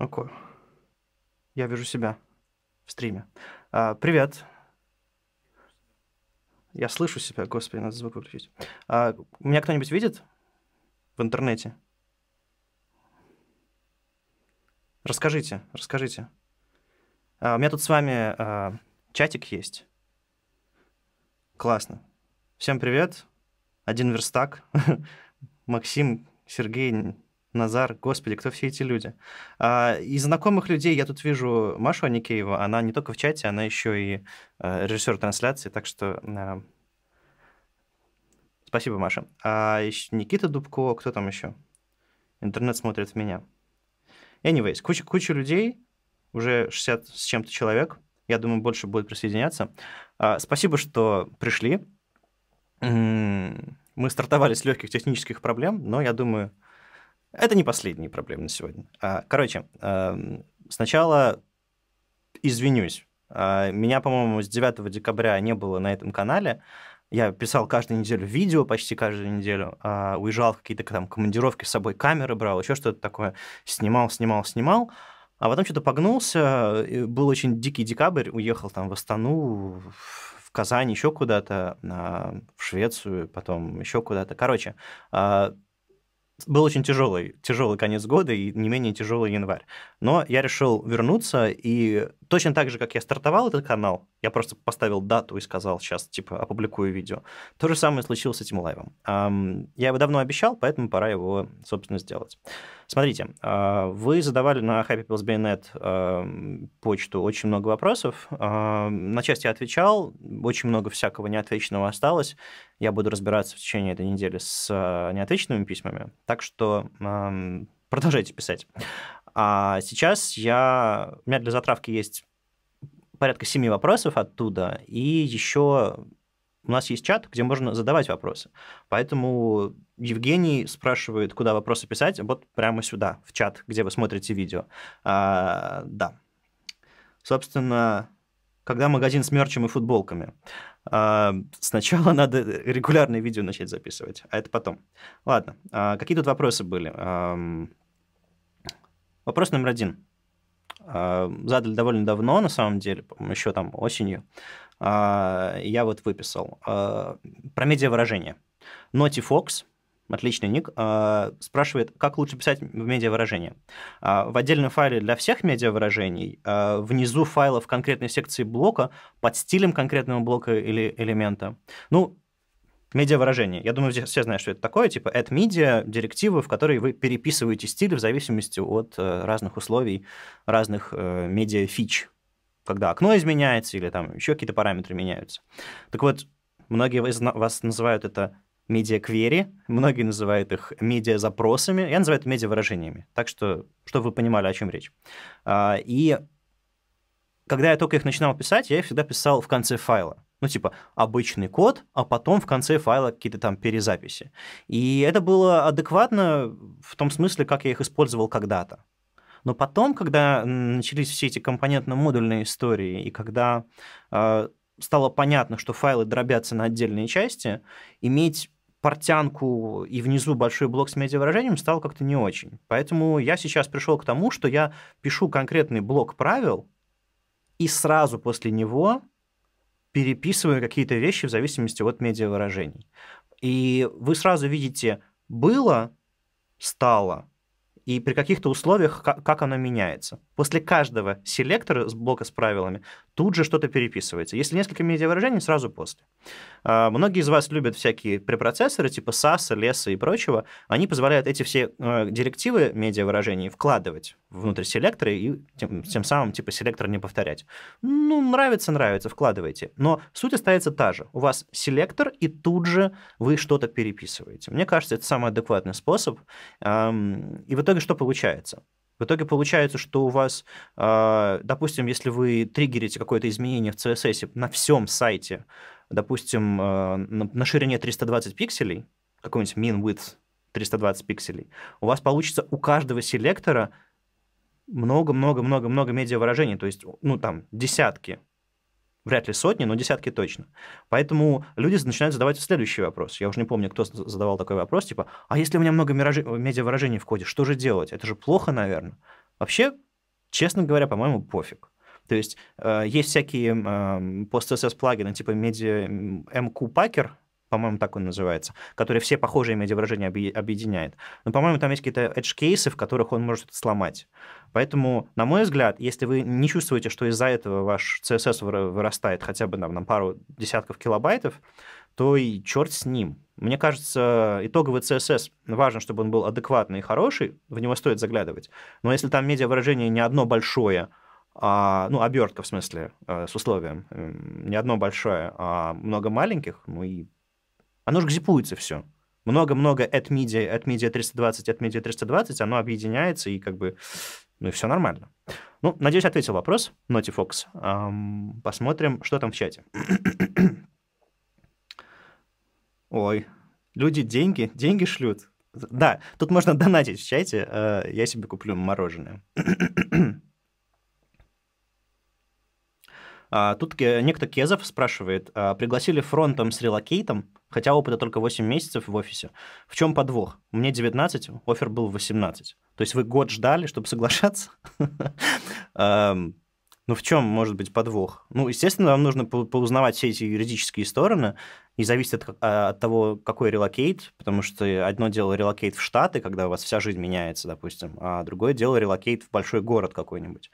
Окей. Я вижу себя в стриме. А, привет. Я слышу себя, господи, надо звук выключить. А, меня кто-нибудь видит в интернете? Расскажите, расскажите. А, у меня тут с вами а, чатик есть. Классно. Всем привет. Один верстак. Максим, Сергей, Назар, господи, кто все эти люди? А, из знакомых людей я тут вижу Машу Аникееву. Она не только в чате, она еще и а, э, режиссер трансляции, так что а... спасибо, Маша. А еще Никита Дубко, кто там еще? Интернет смотрит в меня. Anyways, куча, куча людей, уже 60 с чем-то человек. Я думаю, больше будет присоединяться. А, спасибо, что пришли. Мы стартовали с легких технических проблем, но я думаю, это не последние проблемы на сегодня. А, короче, эм, сначала извинюсь. А, меня, по-моему, с 9 декабря не было на этом канале. Я писал каждую неделю видео, почти каждую неделю. А, уезжал в какие-то там командировки с собой, камеры брал, еще что-то такое. Снимал, снимал, снимал. А потом что-то погнулся. Был очень дикий декабрь. Уехал там в Астану, в Казань, еще куда-то, в Швецию, потом еще куда-то. Короче, был очень тяжелый, тяжелый конец года и не менее тяжелый январь. Но я решил вернуться и точно так же, как я стартовал этот канал, я просто поставил дату и сказал, сейчас, типа, опубликую видео. То же самое случилось с этим лайвом. Я его давно обещал, поэтому пора его, собственно, сделать. Смотрите, а, вы задавали на Happy Pills Bayonet почту очень много вопросов. На часть я отвечал, очень много всякого неотвеченного осталось. Я буду разбираться в течение этой недели с а, неотвеченными письмами, так что продолжайте писать. А сейчас я... У меня для затравки есть порядка семи вопросов оттуда, и еще у нас есть чат, где можно задавать вопросы. Поэтому Евгений спрашивает, куда вопросы писать, вот прямо сюда, в чат, где вы смотрите видео. А, да. Собственно, когда магазин с мерчем и футболками. А, сначала надо регулярные видео начать записывать, а это потом. Ладно, а, какие тут вопросы были? А, вопрос номер один. Э, задали довольно давно, на самом деле, еще там осенью, э, я вот выписал. Э, про медиавыражение. Ноти Фокс, отличный ник, спрашивает, как лучше писать в медиавыражении. В отдельном файле для всех медиавыражений, внизу файла в конкретной секции блока под стилем конкретного блока или элемента. Ну, Медиавыражение. Я думаю, все знают, что это такое. Типа, это медиа, директивы, в которые вы переписываете стиль в зависимости от э, разных условий, разных э, медиа-фич. Когда окно изменяется или там еще какие-то параметры меняются. Так вот, многие из вас называют это медиа-квери, многие называют их медиа-запросами, я называю это медиа-выражениями. Так что, чтобы вы понимали, о чем речь. А, и когда я только их начинал писать, я их всегда писал в конце файла. Ну, типа, обычный код, а потом в конце файла какие-то там перезаписи. И это было адекватно в том смысле, как я их использовал когда-то. Но потом, когда начались все эти компонентно-модульные истории, и когда э, стало понятно, что файлы дробятся на отдельные части, иметь портянку и внизу большой блок с медиавыражением стало как-то не очень. Поэтому я сейчас пришел к тому, что я пишу конкретный блок правил, и сразу после него переписываю какие-то вещи в зависимости от медиавыражений. И вы сразу видите «было», «стало», и при каких-то условиях, как, оно меняется. После каждого селектора с блока с правилами тут же что-то переписывается. Если несколько медиавыражений, сразу после. А, многие из вас любят всякие препроцессоры типа SAS, LESA и прочего. Они позволяют эти все э, директивы медиавыражений вкладывать внутрь селектора и тем, тем самым типа селектор не повторять. Ну, нравится, нравится, вкладывайте. Но суть остается та же. У вас селектор, и тут же вы что-то переписываете. Мне кажется, это самый адекватный способ. И в итоге итоге что получается? В итоге получается, что у вас, а, допустим, если вы триггерите какое-то изменение в CSS на всем сайте, допустим, а, на ширине 320 пикселей, какой-нибудь min width 320 пикселей, у вас получится у каждого селектора много-много-много-много медиа выражений, то есть, ну, там, десятки вряд ли сотни, но десятки точно. Поэтому люди начинают задавать следующий вопрос. Я уже не помню, кто задавал такой вопрос, типа, а если у меня много миражи... медиавыражений в коде, что же делать? Это же плохо, наверное. Вообще, честно говоря, по-моему, пофиг. То есть есть всякие э, пост-CSS плагины типа медиа MQ Packer, по-моему, так он называется, который все похожие медиавыражения объединяет. Но, по-моему, там есть какие-то edge-кейсы, в которых он может это сломать. Поэтому, на мой взгляд, если вы не чувствуете, что из-за этого ваш CSS вырастает хотя бы там, на пару десятков килобайтов, то и черт с ним. Мне кажется, итоговый CSS важно, чтобы он был адекватный и хороший, в него стоит заглядывать. Но если там медиавыражение не одно большое, а, ну, обертка в смысле, э, с условием, эм, не одно большое, а много маленьких, ну и оно же гзипуется все. Много-много от медиа at media 320, at media 320, оно объединяется, и как бы, ну и все нормально. Ну, надеюсь, ответил вопрос, Ноти Фокс. Эм, посмотрим, что там в чате. Ой, люди деньги, деньги шлют. Да, тут можно донатить в чате. Э, я себе куплю мороженое. А, тут некто Кезов спрашивает, а, пригласили фронтом с релокейтом, хотя опыта только 8 месяцев в офисе. В чем подвох? Мне 19, офер был 18. То есть вы год ждали, чтобы соглашаться? Ну, в чем может быть подвох? Ну, естественно, вам нужно поузнавать все эти юридические стороны не зависит от, э, от того, какой релокейт, потому что одно дело релокейт в Штаты, когда у вас вся жизнь меняется, допустим, а другое дело релокейт в большой город какой-нибудь.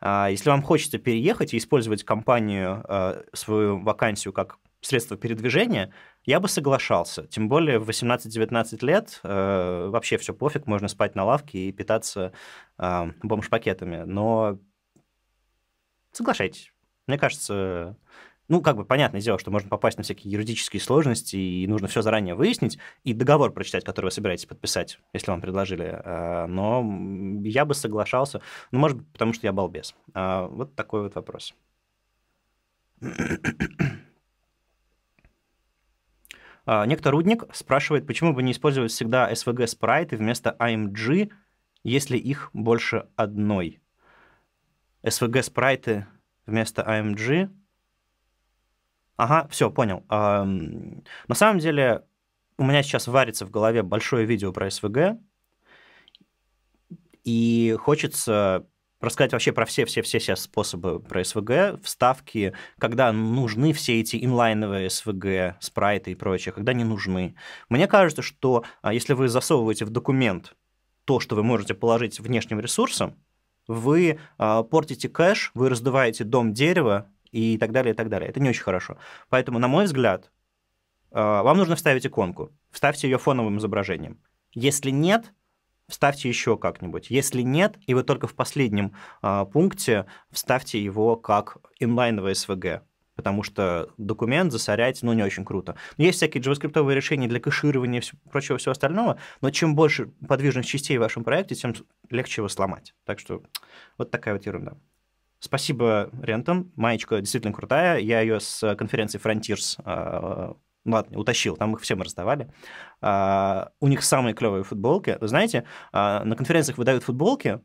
А если вам хочется переехать и использовать компанию, э, свою вакансию как средство передвижения, я бы соглашался. Тем более в 18-19 лет э, вообще все пофиг, можно спать на лавке и питаться э, бомж-пакетами. Но соглашайтесь. Мне кажется, ну, как бы понятное дело, что можно попасть на всякие юридические сложности, и нужно все заранее выяснить, и договор прочитать, который вы собираетесь подписать, если вам предложили. Э, но я бы соглашался, ну, может быть, потому что я балбес. А, вот такой вот вопрос. А, некто Рудник спрашивает, почему бы не использовать всегда SVG спрайты вместо AMG, а если их больше одной? SVG спрайты вместо AMG Ага, все, понял. На самом деле, у меня сейчас варится в голове большое видео про СВГ, и хочется рассказать вообще про все-все-все способы про СВГ, вставки, когда нужны все эти инлайновые СВГ, спрайты и прочее, когда не нужны. Мне кажется, что а, если вы засовываете в документ то, что вы можете положить внешним ресурсом, вы а, портите кэш, вы раздуваете дом дерева, и так далее, и так далее. Это не очень хорошо. Поэтому, на мой взгляд, э, вам нужно вставить иконку. Вставьте ее фоновым изображением. Если нет, вставьте еще как-нибудь. Если нет, и вы только в последнем э, пункте вставьте его как инлайновое SVG, потому что документ засорять, ну, не очень круто. Есть всякие JavaScript решения для кэширования и прочего всего остального, но чем больше подвижных частей в вашем проекте, тем легче его сломать. Так что вот такая вот ерунда. Спасибо, Рентон. Маечка действительно крутая. Я ее с э, конференции Frontiers э, э, ну ладно, утащил, там их всем раздавали. А, у них самые клевые футболки. Вы знаете, а, на конференциях выдают футболки,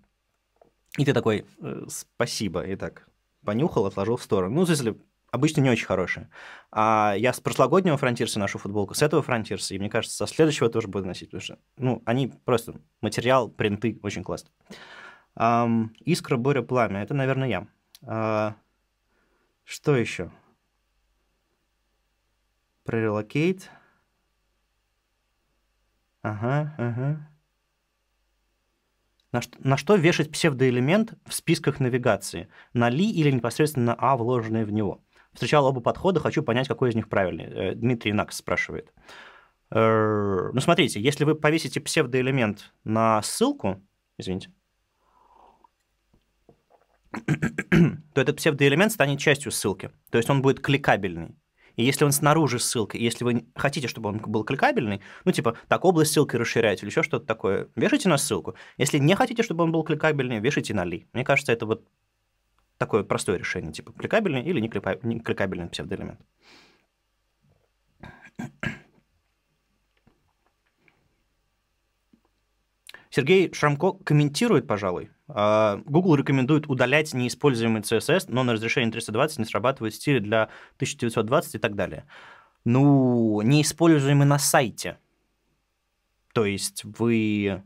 и ты такой, спасибо, и так понюхал, отложил в сторону. Ну, в смысле, обычно не очень хорошие. А я с прошлогоднего фронтирса ношу футболку, с этого фронтирса, и мне кажется, со следующего тоже буду носить, потому что, ну, они просто, материал, принты очень классные. Эм, искра, буря, пламя. Это, наверное, я. Э, что еще? Пререлокейт. Ага, ага. На что, на что вешать псевдоэлемент в списках навигации? На ли или непосредственно на а, вложенные в него? Встречал оба подхода, хочу понять, какой из них правильный. Э, Дмитрий Накс спрашивает. Ну, смотрите, если вы повесите псевдоэлемент на ссылку, извините, то этот псевдоэлемент станет частью ссылки. То есть он будет кликабельный. И если он снаружи ссылки, если вы хотите, чтобы он был кликабельный, ну, типа, так область ссылки расширять или еще что-то такое, вешайте на ссылку. Если не хотите, чтобы он был кликабельный, вешайте на ли. Мне кажется, это вот такое простое решение, типа, кликабельный или не кликабельный псевдоэлемент. Сергей Шрамко комментирует, пожалуй. А, Google рекомендует удалять неиспользуемый CSS, но на разрешение 320 не срабатывает стиль для 1920 и так далее. Ну, неиспользуемый на сайте. То есть вы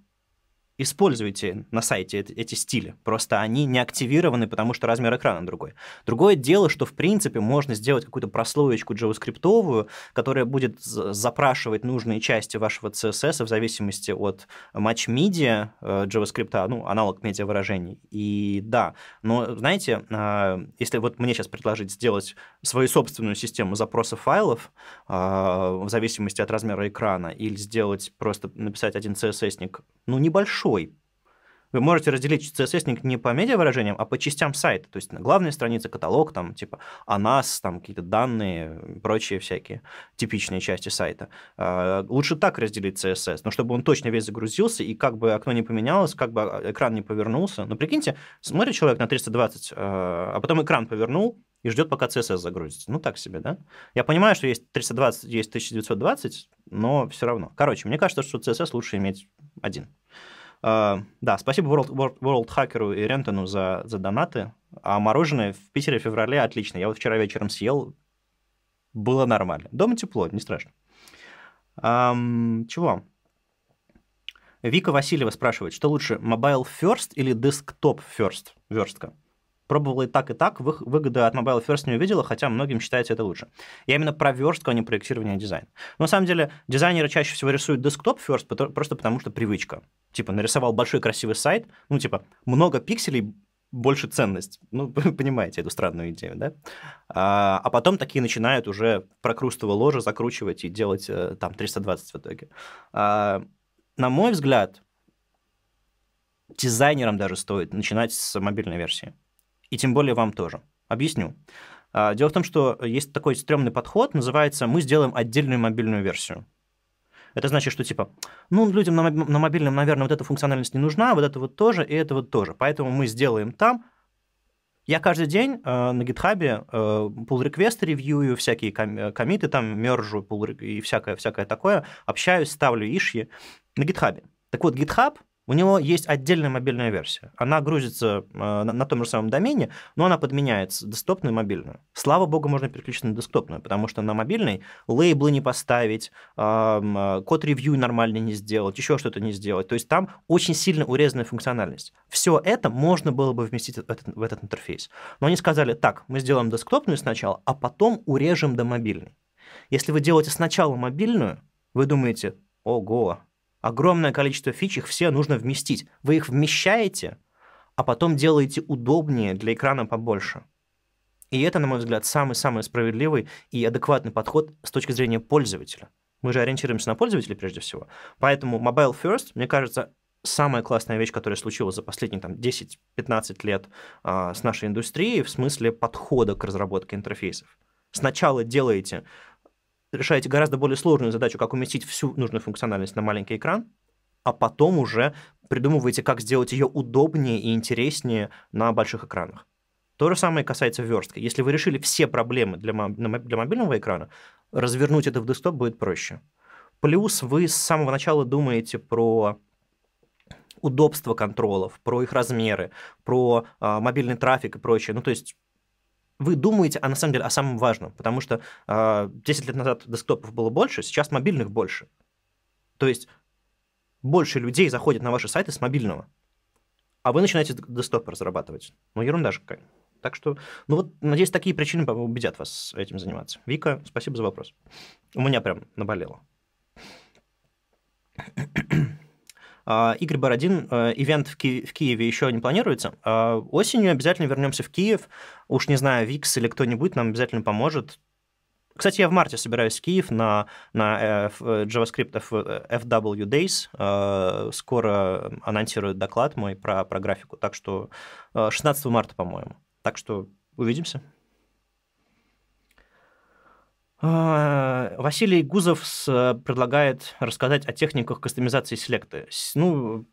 используйте на сайте эти стили. Просто они не активированы, потому что размер экрана другой. Другое дело, что в принципе можно сделать какую-то прослоечку JavaScript, которая будет запрашивать нужные части вашего CSS в зависимости от матч media JavaScript, э, ну, аналог медиа выражений. И да, но знаете, а, если вот мне сейчас предложить сделать свою собственную систему запроса файлов а, в зависимости от размера экрана или сделать просто написать один CSS-ник, ну, небольшой, ключевой. Вы можете разделить CSS не по медиавыражениям, а по частям сайта. То есть главная страница, каталог, там, типа, о нас, там, какие-то данные, прочие всякие типичные части сайта. А, лучше так разделить CSS, но чтобы он точно весь загрузился, и как бы окно не поменялось, как бы а, экран не повернулся. Но прикиньте, смотрит человек на 320, а, а потом экран повернул, и ждет, пока CSS загрузится. Ну, так себе, да? Я понимаю, что есть 320, есть 1920, но все равно. Короче, мне кажется, что CSS лучше иметь один. А, да, спасибо World, World, World Hacker и Рентону за, за донаты. А мороженое в Питере в феврале отлично. Я вот вчера вечером съел, было нормально. Дома тепло, не страшно. Эм, чего? Вика Васильева спрашивает, что лучше, mobile first или desktop first верстка? пробовала и так, и так, выгоды от Mobile First не увидела, хотя многим считается это лучше. Я именно про верстку, а не проектирование дизайн Но на самом деле дизайнеры чаще всего рисуют десктоп first, просто потому что привычка. Типа нарисовал большой красивый сайт, ну типа много пикселей, больше ценность. Ну, понимаете эту странную идею, да? А, а потом такие начинают уже прокрустово ложе закручивать и делать э, там 320 в итоге. А, на мой взгляд, дизайнерам даже стоит начинать с мобильной версии и тем более вам тоже. Объясню. А, дело в том, что есть такой стрёмный подход, называется «мы сделаем отдельную мобильную версию». Это значит, что типа, ну, людям на, мобильном, наверное, вот эта функциональность не нужна, вот это вот тоже, и это вот тоже. Поэтому мы сделаем там. Я каждый день э, на гитхабе пул э, реквесты ревьюю, всякие ком- э, комиты там мержу pull и всякое, всякое такое, общаюсь, ставлю ишьи на гитхабе. Так вот, GitHub у него есть отдельная мобильная версия. Она грузится э, на, на том же самом домене, но она подменяется десктопную и мобильную. Слава богу, можно переключить на десктопную, потому что на мобильной лейблы не поставить, э, код ревью нормально не сделать, еще что-то не сделать. То есть там очень сильно урезанная функциональность. Все это можно было бы вместить в этот, в этот интерфейс. Но они сказали, так, мы сделаем десктопную сначала, а потом урежем до мобильной. Если вы делаете сначала мобильную, вы думаете, ого, огромное количество фич, их все нужно вместить. Вы их вмещаете, а потом делаете удобнее для экрана побольше. И это, на мой взгляд, самый-самый справедливый и адекватный подход с точки зрения пользователя. Мы же ориентируемся на пользователя прежде всего. Поэтому Mobile First, мне кажется, самая классная вещь, которая случилась за последние там, 10-15 лет а, с нашей индустрией в смысле подхода к разработке интерфейсов. Сначала делаете решаете гораздо более сложную задачу, как уместить всю нужную функциональность на маленький экран, а потом уже придумываете, как сделать ее удобнее и интереснее на больших экранах. То же самое касается верстки. Если вы решили все проблемы для, для мобильного экрана, развернуть это в десктоп будет проще. Плюс вы с самого начала думаете про удобство контролов, про их размеры, про э, мобильный трафик и прочее. Ну, то есть вы думаете, а на самом деле о самом важном, потому что э, а, 10 лет назад десктопов было больше, сейчас мобильных больше. То есть больше людей заходит на ваши сайты с мобильного, а вы начинаете десктоп разрабатывать. Ну, ерунда же какая. Так что, ну вот, надеюсь, такие причины убедят вас этим заниматься. Вика, спасибо за вопрос. У меня прям наболело. А, Игорь Бородин, э, ивент в, Ки- в Киеве еще не планируется. А, осенью обязательно вернемся в Киев. Уж не знаю, Викс или кто-нибудь нам обязательно поможет. Кстати, я в марте собираюсь в Киев на, на э, э, JavaScript FW Days. А, скоро анонсируют доклад мой про, про графику. Так что 16 марта, по-моему. Так что увидимся. А, Василий Гузов э, предлагает рассказать о техниках кастомизации селекта. Ну,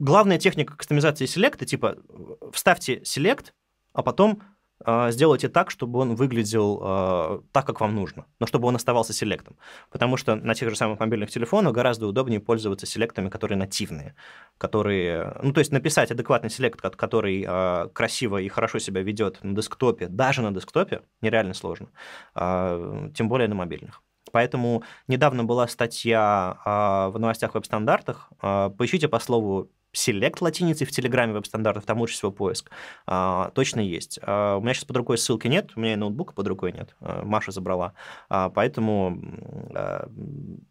главная техника кастомизации селекта, типа, э, вставьте селект, а потом а, сделайте так, чтобы он выглядел а, так, как вам нужно, но чтобы он оставался селектом. Потому что на тех же самых мобильных телефонах гораздо удобнее пользоваться селектами, которые нативные, которые... Ну, то есть написать адекватный селект, который а, красиво и хорошо себя ведет на десктопе, даже на десктопе, нереально сложно, тем более на мобильных. Поэтому недавно была статья в новостях веб-стандартах. Поищите по слову Select латиницей в Телеграме веб-стандартов, там лучше всего поиск, а, точно есть. А, у меня сейчас под рукой ссылки нет, у меня и ноутбука под рукой нет, а, Маша забрала. А, поэтому а,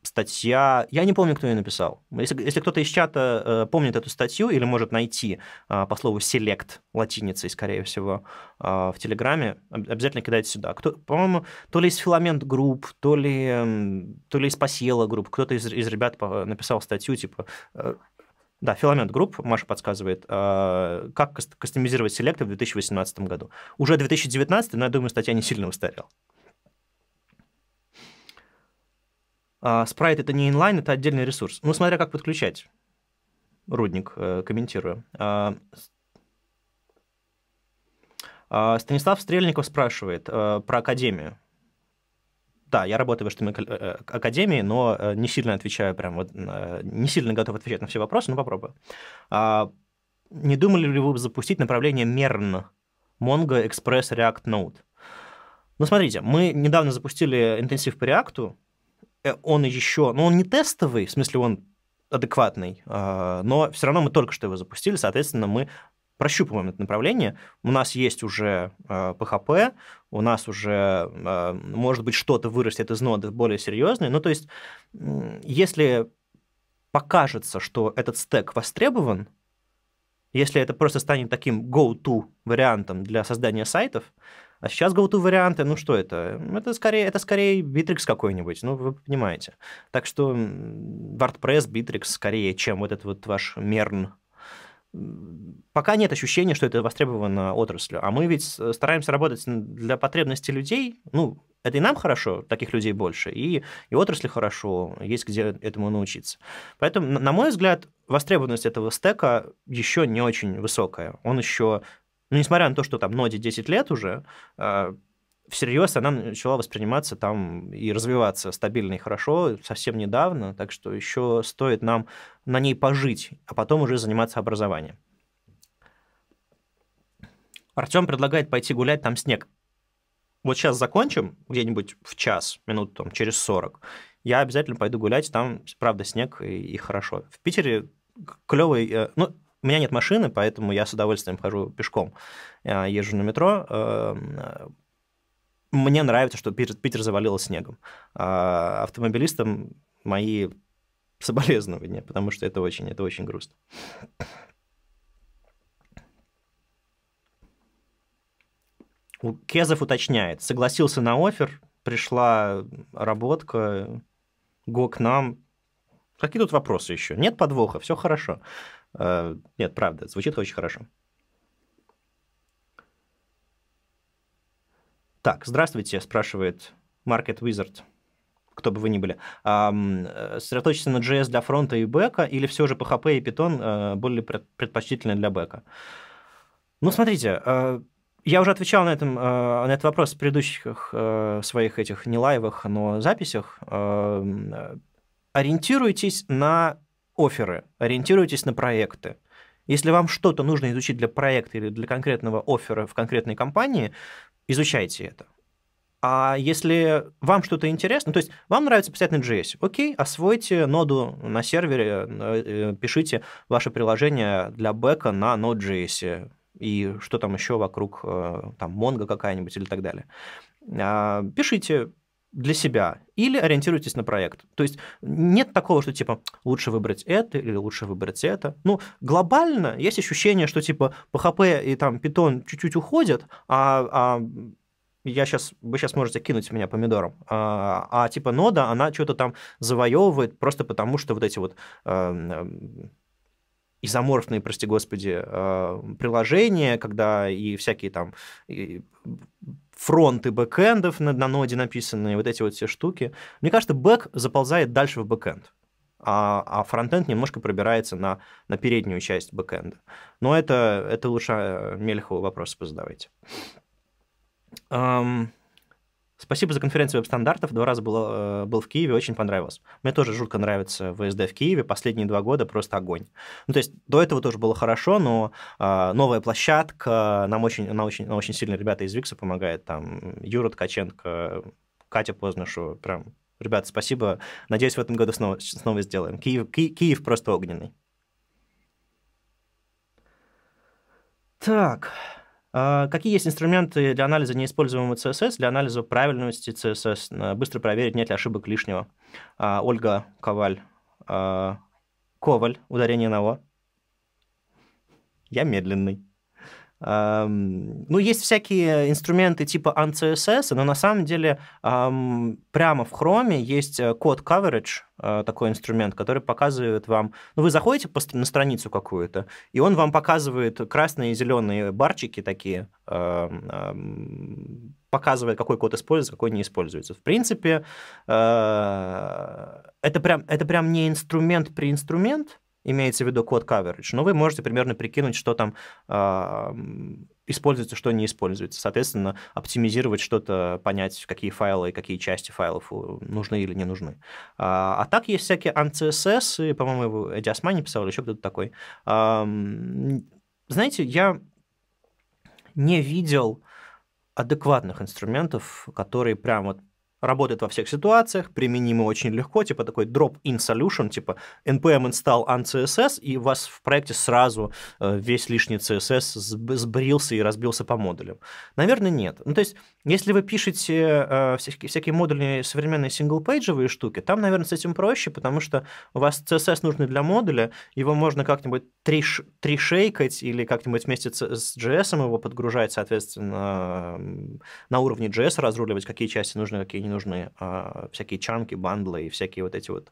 статья... Я не помню, кто ее написал. Если, если кто-то из чата а, помнит эту статью или может найти а, по слову Select латиницей, скорее всего, а, в Телеграме, обязательно кидайте сюда. Кто, по-моему, то ли из Филамент Групп, то ли, то ли из Пасьела Групп, кто-то из, из ребят э, написал статью, типа, э, да, Filament Group, Маша подсказывает, э, как кастомизировать селекты в 2018 году. Уже 2019, но я думаю, статья не сильно устарела. Спрайт это не инлайн, это отдельный ресурс. Ну, смотря как подключать. Рудник, э, комментирую. А, а, Станислав Стрельников спрашивает э, про академию да, я работаю в HTML эм э, э, Академии, но э, не сильно отвечаю прям, вот, не сильно готов отвечать на все вопросы, но попробую. А, не думали ли вы запустить направление MERN, Mongo Express React Node? Ну, смотрите, мы недавно запустили интенсив по React, он еще, ну, он не тестовый, в смысле, он адекватный, а, но все равно мы только что его запустили, соответственно, мы прощупываем это направление. У нас есть уже ПХП, э, у нас уже, э, может быть, что-то вырастет из ноды более серьезное. Ну, то есть, если покажется, что этот стек востребован, если это просто станет таким go-to вариантом для создания сайтов, а сейчас go-to варианты, ну что это? Это скорее, это скорее Bittrex какой-нибудь, ну вы понимаете. Так что WordPress, Bittrex скорее, чем вот этот вот ваш мерн пока нет ощущения, что это востребовано отраслью. А мы ведь э, стараемся работать для потребностей людей. Ну, это и нам хорошо, таких людей больше, и, и отрасли хорошо, есть где этому научиться. Поэтому, на мой взгляд, востребованность этого стека еще не очень высокая. Он еще, ну, несмотря на то, что там ноде 10 лет уже, а, всерьез она начала восприниматься там и развиваться стабильно и хорошо совсем недавно, так что еще стоит нам на ней пожить, а потом уже заниматься образованием. Артем предлагает пойти гулять, там снег. Вот сейчас закончим где-нибудь в час, минут там, через 40. Я обязательно пойду гулять, там, правда, снег и, и хорошо. В Питере клевый... Э, ну, у меня нет машины, поэтому я с удовольствием хожу пешком, э, езжу на метро. Эм, э, мне нравится, что Питер, Питер завалило снегом. А автомобилистам мои соболезнования, потому что это очень, это очень грустно. Кезов уточняет, согласился на офер, пришла работка, го к нам. Какие тут вопросы еще? Нет подвоха, все хорошо. Э, нет, правда, звучит очень хорошо. Так, здравствуйте, спрашивает Market Wizard, кто бы вы ни были. Э, Сосредоточиться на JS для фронта и бэка или все же PHP и Python э, более предпочтительны для бэка? Ну, смотрите, я уже отвечал на, этом, э, на этот вопрос в предыдущих э, своих этих не лайвах, но записях. Эм, ориентируйтесь на оферы, ориентируйтесь на проекты. Если вам что-то нужно изучить для проекта или для конкретного оффера в конкретной компании, изучайте это. А если вам что-то интересно, ну, то есть вам нравится писать на JS, окей, освойте ноду на сервере, э, пишите ваше приложение для бэка на Node.js и что там еще вокруг, э, там, Монго какая-нибудь или так далее. А, пишите, для себя или ориентируйтесь на проект. То есть нет такого, что типа лучше выбрать это или лучше выбрать это. Ну, глобально есть ощущение, что типа PHP и там Python чуть-чуть уходят, а, а я сейчас, вы сейчас можете кинуть меня помидором, а, а типа нода, она что-то там завоевывает просто потому, что вот эти вот эм, эм, изоморфные, прости господи, э, приложения, когда и всякие там фронты бэкэндов на, на ноде написанные, вот эти вот все штуки. Мне кажется, бэк заползает дальше в бэкэнд, а, а фронтенд немножко пробирается на, на переднюю часть бэкэнда. Но это, это лучше э, Мельхову вопросы позадавайте. Um, Спасибо за конференцию веб-стандартов. Два раза был, э, был в Киеве, очень понравилось. Мне тоже жутко нравится ВСД в Киеве. Последние два года просто огонь. Ну, то есть до этого тоже было хорошо, но э, новая площадка, нам очень, она очень, она очень сильно ребята из Викса помогают. Там Юра Ткаченко, Катя Познашу, прям Ребята, спасибо. Надеюсь, в этом году снова, снова сделаем. Киев, Ки, Киев просто огненный. Так. А, какие есть инструменты для анализа неиспользуемого CSS, для анализа правильности CSS? Быстро проверить, нет ли ошибок лишнего. А, Ольга Коваль. А, Коваль, ударение на О. Я медленный ну, есть всякие инструменты типа ANCSS, но на самом деле прямо в Chrome есть э, код coverage, э, такой инструмент, который показывает вам... Ну, вы заходите на страницу какую-то, и он вам показывает красные и зеленые барчики такие, показывает, какой код используется, какой не используется. В принципе, э, это прям, это прям не инструмент при инструмент, имеется в виду код coverage, но вы можете примерно прикинуть, что там а, используется, что не используется. Соответственно, оптимизировать что-то, понять, какие файлы и какие части файлов э, нужны или не нужны. А, а так есть всякие ANCSS, и, по-моему, его Эдди Османи писал, или еще кто-то такой. А, знаете, я не видел адекватных инструментов, которые прям вот работает во всех ситуациях, применимо очень легко, типа такой drop-in solution, типа npm install css и у вас в проекте сразу э, весь лишний CSS сбрился и разбился по модулям. Наверное, нет. Ну, то есть, если вы пишете э, всякие, всякие модульные современные синглпейджевые штуки, там, наверное, с этим проще, потому что у вас CSS нужен для модуля, его можно как-нибудь триш, тришейкать или как-нибудь вместе с JS его подгружать, соответственно, на уровне JS разруливать, какие части нужны, какие не нужны э, всякие чанки, бандлы и всякие вот эти вот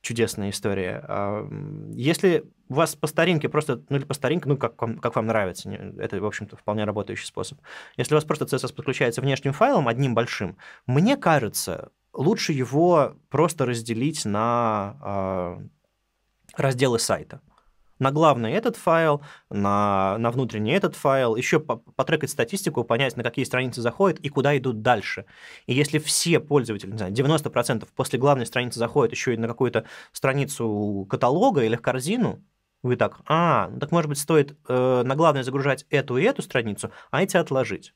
чудесная история. А, если у вас по старинке просто, ну или по старинке, ну как вам, как вам нравится, это, в общем-то, вполне работающий способ. Если у вас просто CSS подключается внешним файлом, одним большим, мне кажется, лучше его просто разделить на а, разделы сайта на главный этот файл, на, на внутренний этот файл, еще потрекать статистику, понять, на какие страницы заходят и куда идут дальше. И если все пользователи, не знаю, 90% после главной страницы заходят еще и на какую-то страницу каталога или в корзину, вы так, а, ну так может быть стоит э, на главной загружать эту и эту страницу, а эти отложить.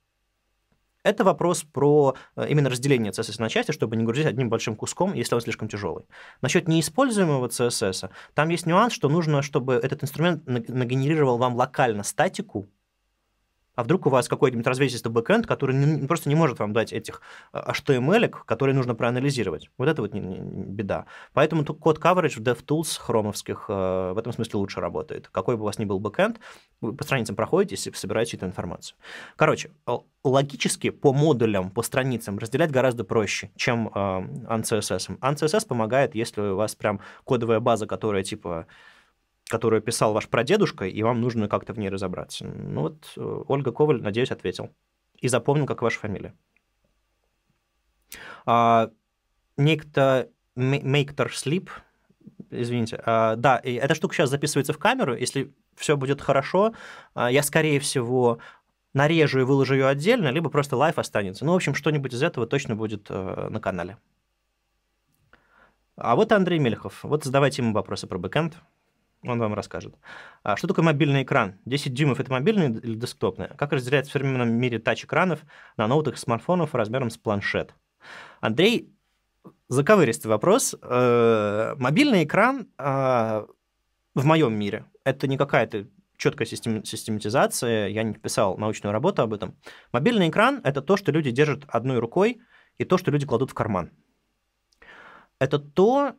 Это вопрос про э, именно разделение CSS на части, чтобы не грузить одним большим куском, если он слишком тяжелый. Насчет неиспользуемого CSS, там есть нюанс, что нужно, чтобы этот инструмент нагенерировал вам локально статику, а вдруг у вас какой-нибудь развесистый бэкэнд, который не, просто не может вам дать этих HTML, а, эм которые нужно проанализировать. Вот это вот не, не, беда. Поэтому код coverage в DevTools хромовских э, в этом смысле лучше работает. Какой бы у вас ни был бэкэнд, вы по страницам проходите, и собираете эту информацию. Короче, логически по модулям, по страницам разделять гораздо проще, чем э, ANCSS. ANCSS помогает, если у вас прям кодовая база, которая типа которую писал ваш прадедушка, и вам нужно как-то в ней разобраться. Ну вот э, Ольга Коваль, надеюсь, ответил. И запомнил, как ваша фамилия. А, некто Мейктор Слип, извините, а, да, и эта штука сейчас записывается в камеру, если все будет хорошо, а, я, скорее всего, нарежу и выложу ее отдельно, либо просто лайф останется. Ну, в общем, что-нибудь из этого точно будет э, на канале. А вот Андрей Мельхов. Вот задавайте ему вопросы про бэкэнд он вам расскажет. А что такое мобильный экран? 10 дюймов – это мобильный или десктопный? Как разделяет в современном мире тач-экранов на ноутах и смартфонов размером с планшет? Андрей, заковыристый вопрос. Э, мобильный экран э, в моем мире – это не какая-то четкая систем, систематизация, я не писал научную работу об этом. Мобильный экран – это то, что люди держат одной рукой, и то, что люди кладут в карман. Это то,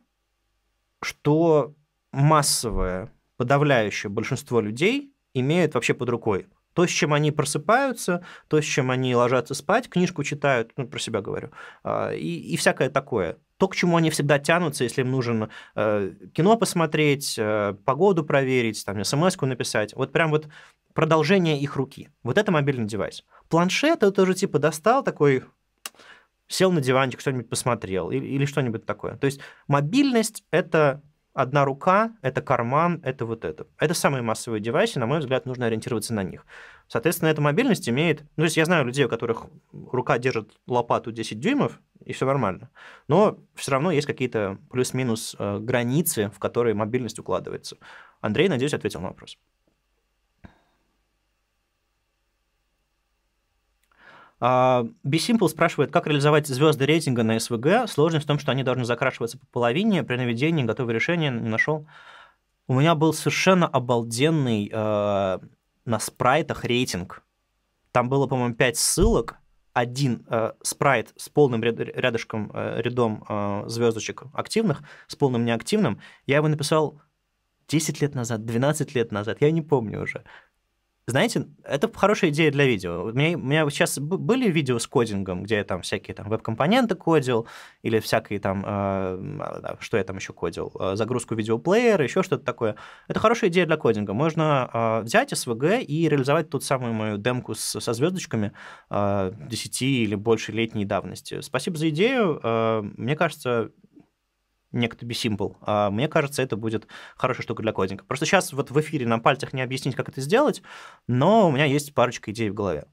что массовое, подавляющее большинство людей имеют вообще под рукой. То, с чем они просыпаются, то, с чем они ложатся спать, книжку читают, ну, про себя говорю, а, и, и всякое такое. То, к чему они всегда тянутся, если им нужно э, кино посмотреть, э, погоду проверить, там, смс-ку написать. Вот прям вот продолжение их руки. Вот это мобильный девайс. Планшет это тоже типа достал такой, сел на диванчик, что-нибудь посмотрел или, или что-нибудь такое. То есть мобильность – это одна рука, это карман, это вот это. Это самые массовые девайсы, на мой взгляд, нужно ориентироваться на них. Соответственно, эта мобильность имеет... Ну, то есть я знаю людей, у которых рука держит лопату 10 дюймов, и все нормально. Но все равно есть какие-то плюс-минус э, границы, в которые мобильность укладывается. Андрей, надеюсь, ответил на вопрос. А, BSimple спрашивает, как реализовать звезды рейтинга на СВГ. Сложность в том, что они должны закрашиваться по половине. При наведении готовое решение не нашел. У меня был совершенно обалденный э, на спрайтах рейтинг. Там было, по-моему, 5 ссылок. Один э, спрайт с полным ряд, рядышком, э, рядом э, звездочек активных, с полным неактивным. Я его написал 10 лет назад, 12 лет назад, я не помню уже. Знаете, это хорошая идея для видео. У меня, у меня сейчас были видео с кодингом, где я там всякие там веб-компоненты кодил, или всякие там, э, что я там еще кодил, а, загрузку видеоплеера, еще что-то такое. Это хорошая идея для кодинга. Можно э, взять SVG и реализовать ту самую мою демку с, со звездочками э, 10 или больше летней давности. Спасибо за идею. Э, мне кажется, некто бисимпл. А мне кажется, это будет хорошая штука для кодинга. Просто сейчас вот в эфире на пальцах не объяснить, как это сделать, но у меня есть парочка идей в голове.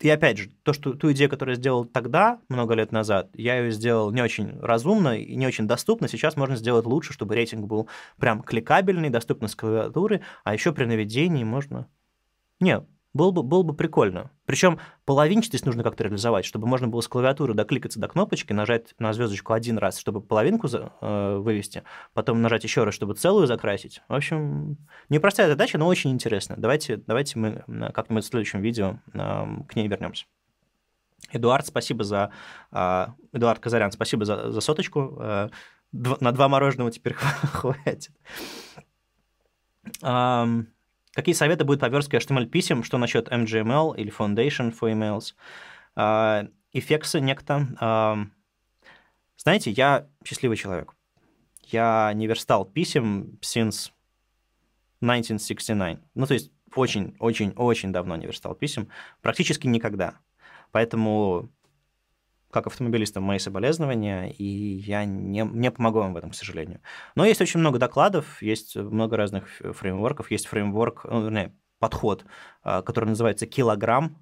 И опять же, то, что, ту идею, которую я сделал тогда, много лет назад, я ее сделал не очень разумно и не очень доступно. Сейчас можно сделать лучше, чтобы рейтинг был прям кликабельный, доступный с клавиатуры, а еще при наведении можно... Не, было бы, было бы прикольно. Причем половинчатость нужно как-то реализовать, чтобы можно было с клавиатуры докликаться до кнопочки, нажать на звездочку один раз, чтобы половинку за, э, вывести, потом нажать еще раз, чтобы целую закрасить. В общем, непростая задача, но очень интересная. Давайте, давайте мы э, как-нибудь в следующем видео э, к ней вернемся. Эдуард, спасибо за... Э, Эдуард Казарян, спасибо за, за соточку. Э, дв, на два мороженого теперь хватит. Какие советы будут по верстке HTML писем? Что насчет MGML или Foundation for Emails? Эффекты а, некто. А, знаете, я счастливый человек. Я не верстал писем since 1969. Ну, то есть очень-очень-очень давно не верстал писем. Практически никогда. Поэтому как автомобилистам мои соболезнования, и я не, не помогу вам в этом, к сожалению. Но есть очень много докладов, есть много разных фреймворков, есть фреймворк, ну, вернее, подход, э, который называется «Килограмм»,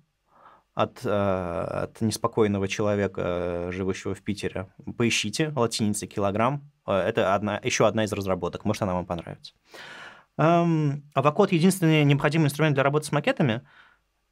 от, э, от неспокойного человека, живущего в Питере. Поищите латиница килограмм. Это одна, еще одна из разработок. Может, она вам понравится. Эм, Авокод – единственный необходимый инструмент для работы с макетами –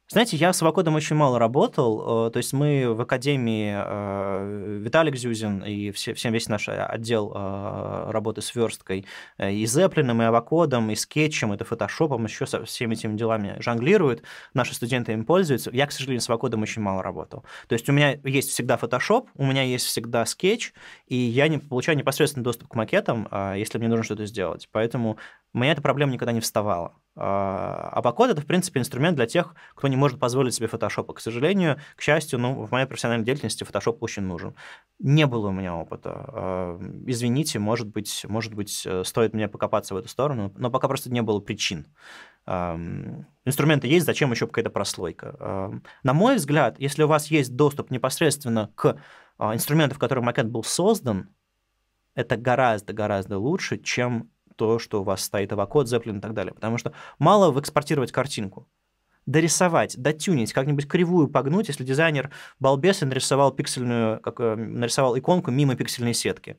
знаете, я с Вакодом очень мало работал, э, то есть мы в академии, э, Виталик Зюзин и все, всем весь наш э, отдел работы с версткой, и Зеплином, и Авакодом, и Скетчем, это фотошопом, еще со всеми этими делами жонглируют, наши студенты им пользуются. Я, к сожалению, с Авакодом очень мало работал. То есть у меня есть всегда фотошоп, у меня есть всегда скетч, и я не получаю непосредственный доступ к макетам, если мне нужно что-то сделать. Поэтому у меня эта проблема никогда не вставала. А Апокод — это, в принципе, инструмент для тех, кто не может позволить себе фотошопа. К сожалению, к счастью, ну, в моей профессиональной деятельности фотошоп очень нужен. Не было у меня опыта. А, извините, может быть, может быть, э, стоит мне покопаться в эту сторону, но пока просто не было причин. Инструменты есть, зачем еще какая-то прослойка? А, на мой взгляд, если у вас есть доступ непосредственно к а, инструменту, в котором макет был создан, это гораздо-гораздо лучше, чем то, что у вас стоит авокод, Zeppelin и так далее. Потому что мало экспортировать картинку. Дорисовать, дотюнить, как-нибудь кривую погнуть, если дизайнер балбес и нарисовал, пиксельную, как, э, нарисовал иконку мимо пиксельной сетки.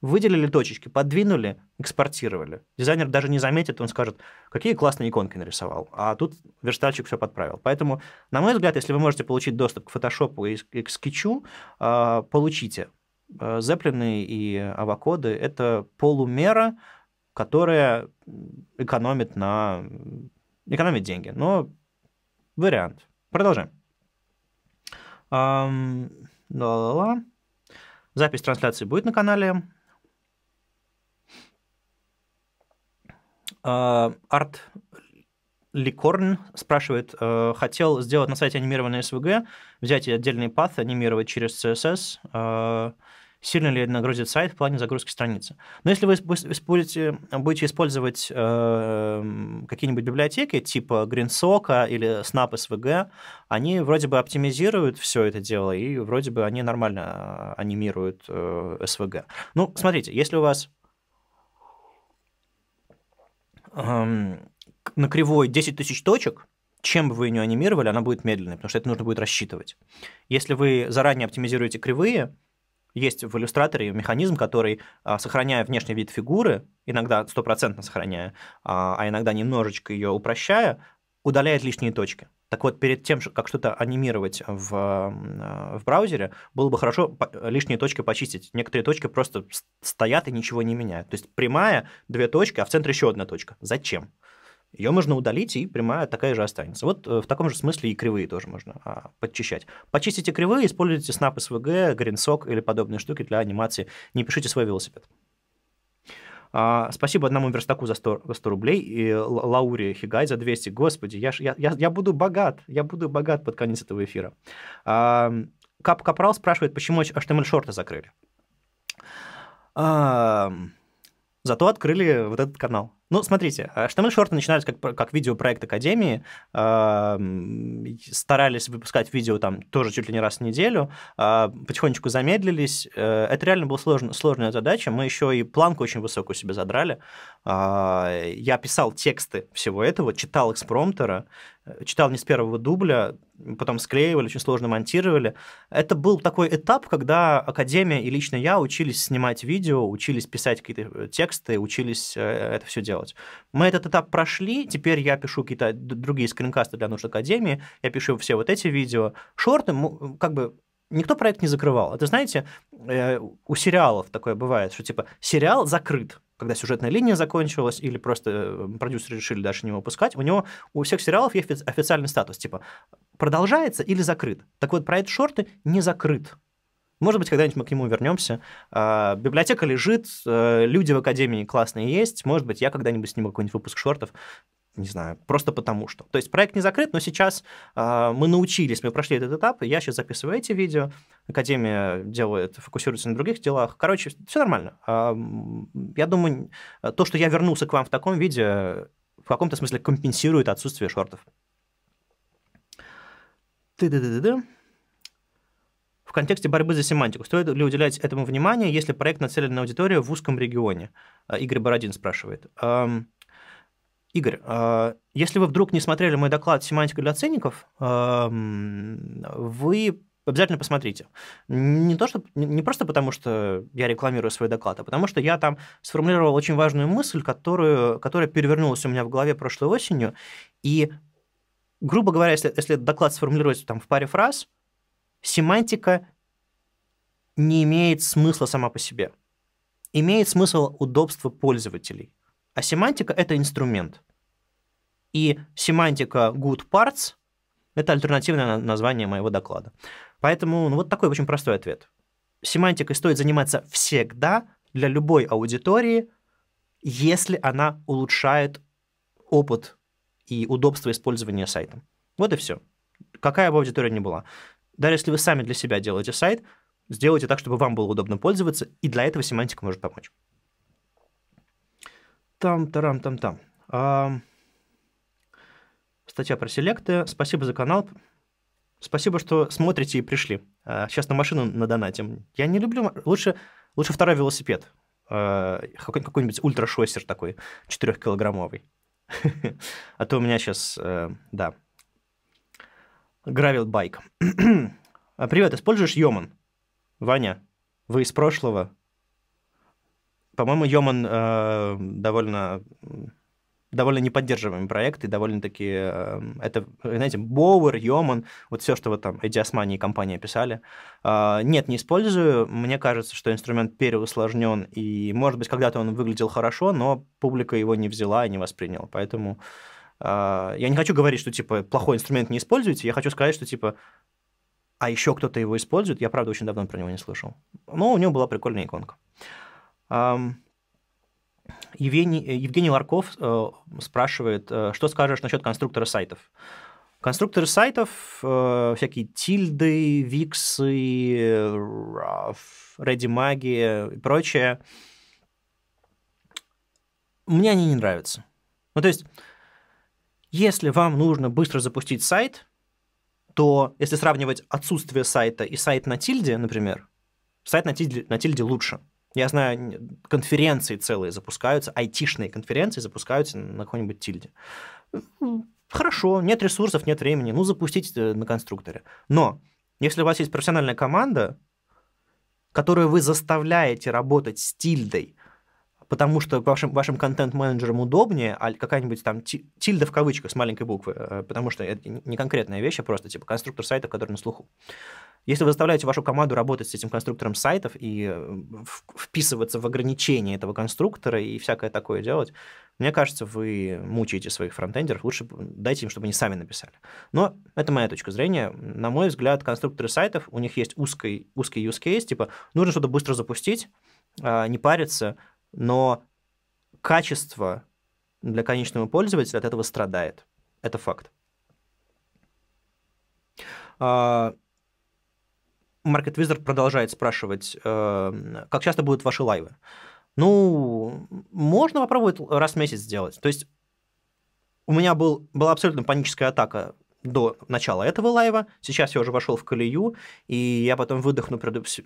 Выделили точечки, подвинули, экспортировали. Дизайнер даже не заметит, он скажет, какие классные иконки нарисовал. А тут верстальщик все подправил. Поэтому, на мой взгляд, если вы можете получить доступ к фотошопу и к скетчу, э, получите. Зеплины э, и авокоды – это полумера, которая экономит на... экономит деньги. Но вариант. Продолжаем. Эм, ла-ла-ла. Запись трансляции будет на канале. А, Арт Ликорн спрашивает, э, хотел сделать на сайте анимированное SVG, взять отдельный path, анимировать через CSS, сильно ли нагрузит сайт в плане загрузки страницы. Но если вы будете, будете использовать э, какие-нибудь библиотеки типа GreenSock или Snap SVG, они вроде бы оптимизируют все это дело, и вроде бы они нормально э, анимируют э, SVG. Ну, смотрите, если у вас э, на кривой 10 тысяч точек, чем бы вы ее анимировали, она будет медленной, потому что это нужно будет рассчитывать. Если вы заранее оптимизируете кривые, есть в иллюстраторе механизм, который, а, сохраняя внешний вид фигуры, иногда стопроцентно сохраняя, а, а иногда немножечко ее упрощая, удаляет лишние точки. Так вот, перед тем, как что-то анимировать в, в браузере, было бы хорошо лишние точки почистить. Некоторые точки просто стоят и ничего не меняют. То есть прямая, две точки, а в центре еще одна точка. Зачем? ее можно удалить, и прямая такая же останется. Вот э, в таком же смысле и кривые тоже можно а, подчищать. Почистите кривые, используйте Snap SVG, гринсок или подобные штуки для анимации. Не пишите свой велосипед. А, спасибо одному верстаку за 100, за 100 рублей и Лауре Хигай за 200. Господи, я, я, я, я буду богат, я буду богат под конец этого эфира. А, Кап Капрал спрашивает, почему HTML-шорты эм закрыли. А, зато открыли вот этот канал. Ну, смотрите, HTML-шорты а начинались как, как видеопроект Академии, а, старались выпускать видео там тоже чуть ли не раз в неделю, а, потихонечку замедлились. Э, это реально была сложная, сложная задача. Мы еще и планку очень высокую себе задрали. Я писал тексты всего этого, читал экспромтера, э, читал не с первого дубля, потом склеивали, очень сложно монтировали. Это был такой этап, когда Академия и лично я учились снимать видео, учились писать какие-то э, тексты, учились это все делать делать. Мы этот этап прошли, теперь я пишу какие-то другие скринкасты для нужд Академии, я пишу все вот эти видео. Шорты, как бы, никто проект не закрывал. Это, знаете, э, у сериалов такое бывает, что типа сериал закрыт, когда сюжетная линия закончилась или просто э, продюсеры решили дальше не выпускать, у него у всех сериалов есть официальный статус, типа продолжается или закрыт. Так вот, проект «Шорты» не закрыт. Может быть, когда-нибудь мы к нему вернемся. А, библиотека лежит, э, люди в академии классные есть. Может быть, я когда-нибудь сниму какой-нибудь выпуск шортов не знаю, просто потому что. То есть проект не закрыт, но сейчас а, мы научились, мы прошли этот этап, я сейчас записываю эти видео, Академия делает, фокусируется на других делах. Короче, все нормально. А, я думаю, то, что я вернулся к вам в таком виде, в каком-то смысле компенсирует отсутствие шортов. Ты-да-да-да-да. В контексте борьбы за семантику стоит ли уделять этому внимание, если проект нацелен на аудиторию в узком регионе? А, Игорь Бородин спрашивает. Игорь, а, если вы вдруг не смотрели мой доклад «Семантика для ценников», вы обязательно посмотрите. Не, то, что, не просто потому, что я рекламирую свой доклад, а потому что я там сформулировал очень важную мысль, которую, которая перевернулась у меня в голове прошлой осенью. И, грубо говоря, если, если доклад сформулировать там, в паре фраз, Семантика не имеет смысла сама по себе. Имеет смысл удобство пользователей. А семантика — это инструмент. И семантика good parts — это альтернативное название моего доклада. Поэтому ну, вот такой очень простой ответ. Семантикой стоит заниматься всегда для любой аудитории, если она улучшает опыт и удобство использования сайта. Вот и все. Какая бы аудитория ни была. Даже если вы сами для себя делаете сайт, сделайте так, чтобы вам было удобно пользоваться, и для этого семантика может помочь. Там-тарам-там-там. А, статья про селекты. Спасибо за канал. Спасибо, что смотрите и пришли. А, сейчас на машину на донате. Я не люблю... Лучше, лучше второй велосипед. А, какой-нибудь ультрашоссер такой, 4-килограммовый. А то у меня сейчас... Э, да, Гравил байк. А, привет, используешь Йоман? Ваня, вы из прошлого? По-моему, Йоман э, довольно довольно неподдерживаемый проект, и довольно-таки э, это, знаете, Боуэр, Йоман, вот все, что вот там эти Османи и компания писали. Э, нет, не использую. Мне кажется, что инструмент переусложнен, и, может быть, когда-то он выглядел хорошо, но публика его не взяла и не восприняла. Поэтому а, я не хочу говорить, что, типа, плохой инструмент не используйте, я хочу сказать, что, типа, а еще кто-то его использует, я, правда, очень давно про него не слышал. Но у него была прикольная иконка. Евгений, э, Евгений Ларков э, спрашивает, э, что скажешь насчет конструктора сайтов? Конструкторы сайтов, всякие тильды, виксы, редимаги и прочее, мне они не нравятся. Ну, то есть если вам нужно быстро запустить сайт, то если сравнивать отсутствие сайта и сайт на тильде, например, сайт на тильде, на тильде лучше. Я знаю, конференции целые запускаются, айтишные конференции запускаются на какой-нибудь тильде. Хорошо, нет ресурсов, нет времени, ну запустите э, на конструкторе. Но если у вас есть профессиональная команда, которую вы заставляете работать с тильдой, потому что вашим, вашим контент-менеджерам удобнее, а какая-нибудь там тильда в кавычках с маленькой буквы, э, потому что это не конкретная вещь, а просто типа конструктор сайтов, который на слуху. Если вы заставляете вашу команду работать с этим конструктором сайтов и э, вписываться в ограничения этого конструктора и всякое такое делать, мне кажется, вы мучаете своих фронтендеров. Лучше дайте им, чтобы они сами написали. Но это моя точка зрения. На мой взгляд, конструкторы сайтов, у них есть узкий, узкий use case, типа нужно что-то быстро запустить, а, не париться, но качество для конечного пользователя от этого страдает. Это факт. А, Market Wizard продолжает спрашивать, э, как часто будут ваши лайвы. Ну, можно попробовать раз в месяц сделать. То есть у меня был, была абсолютно паническая атака до начала этого лайва. Сейчас я уже вошел в колею, и я потом выдохну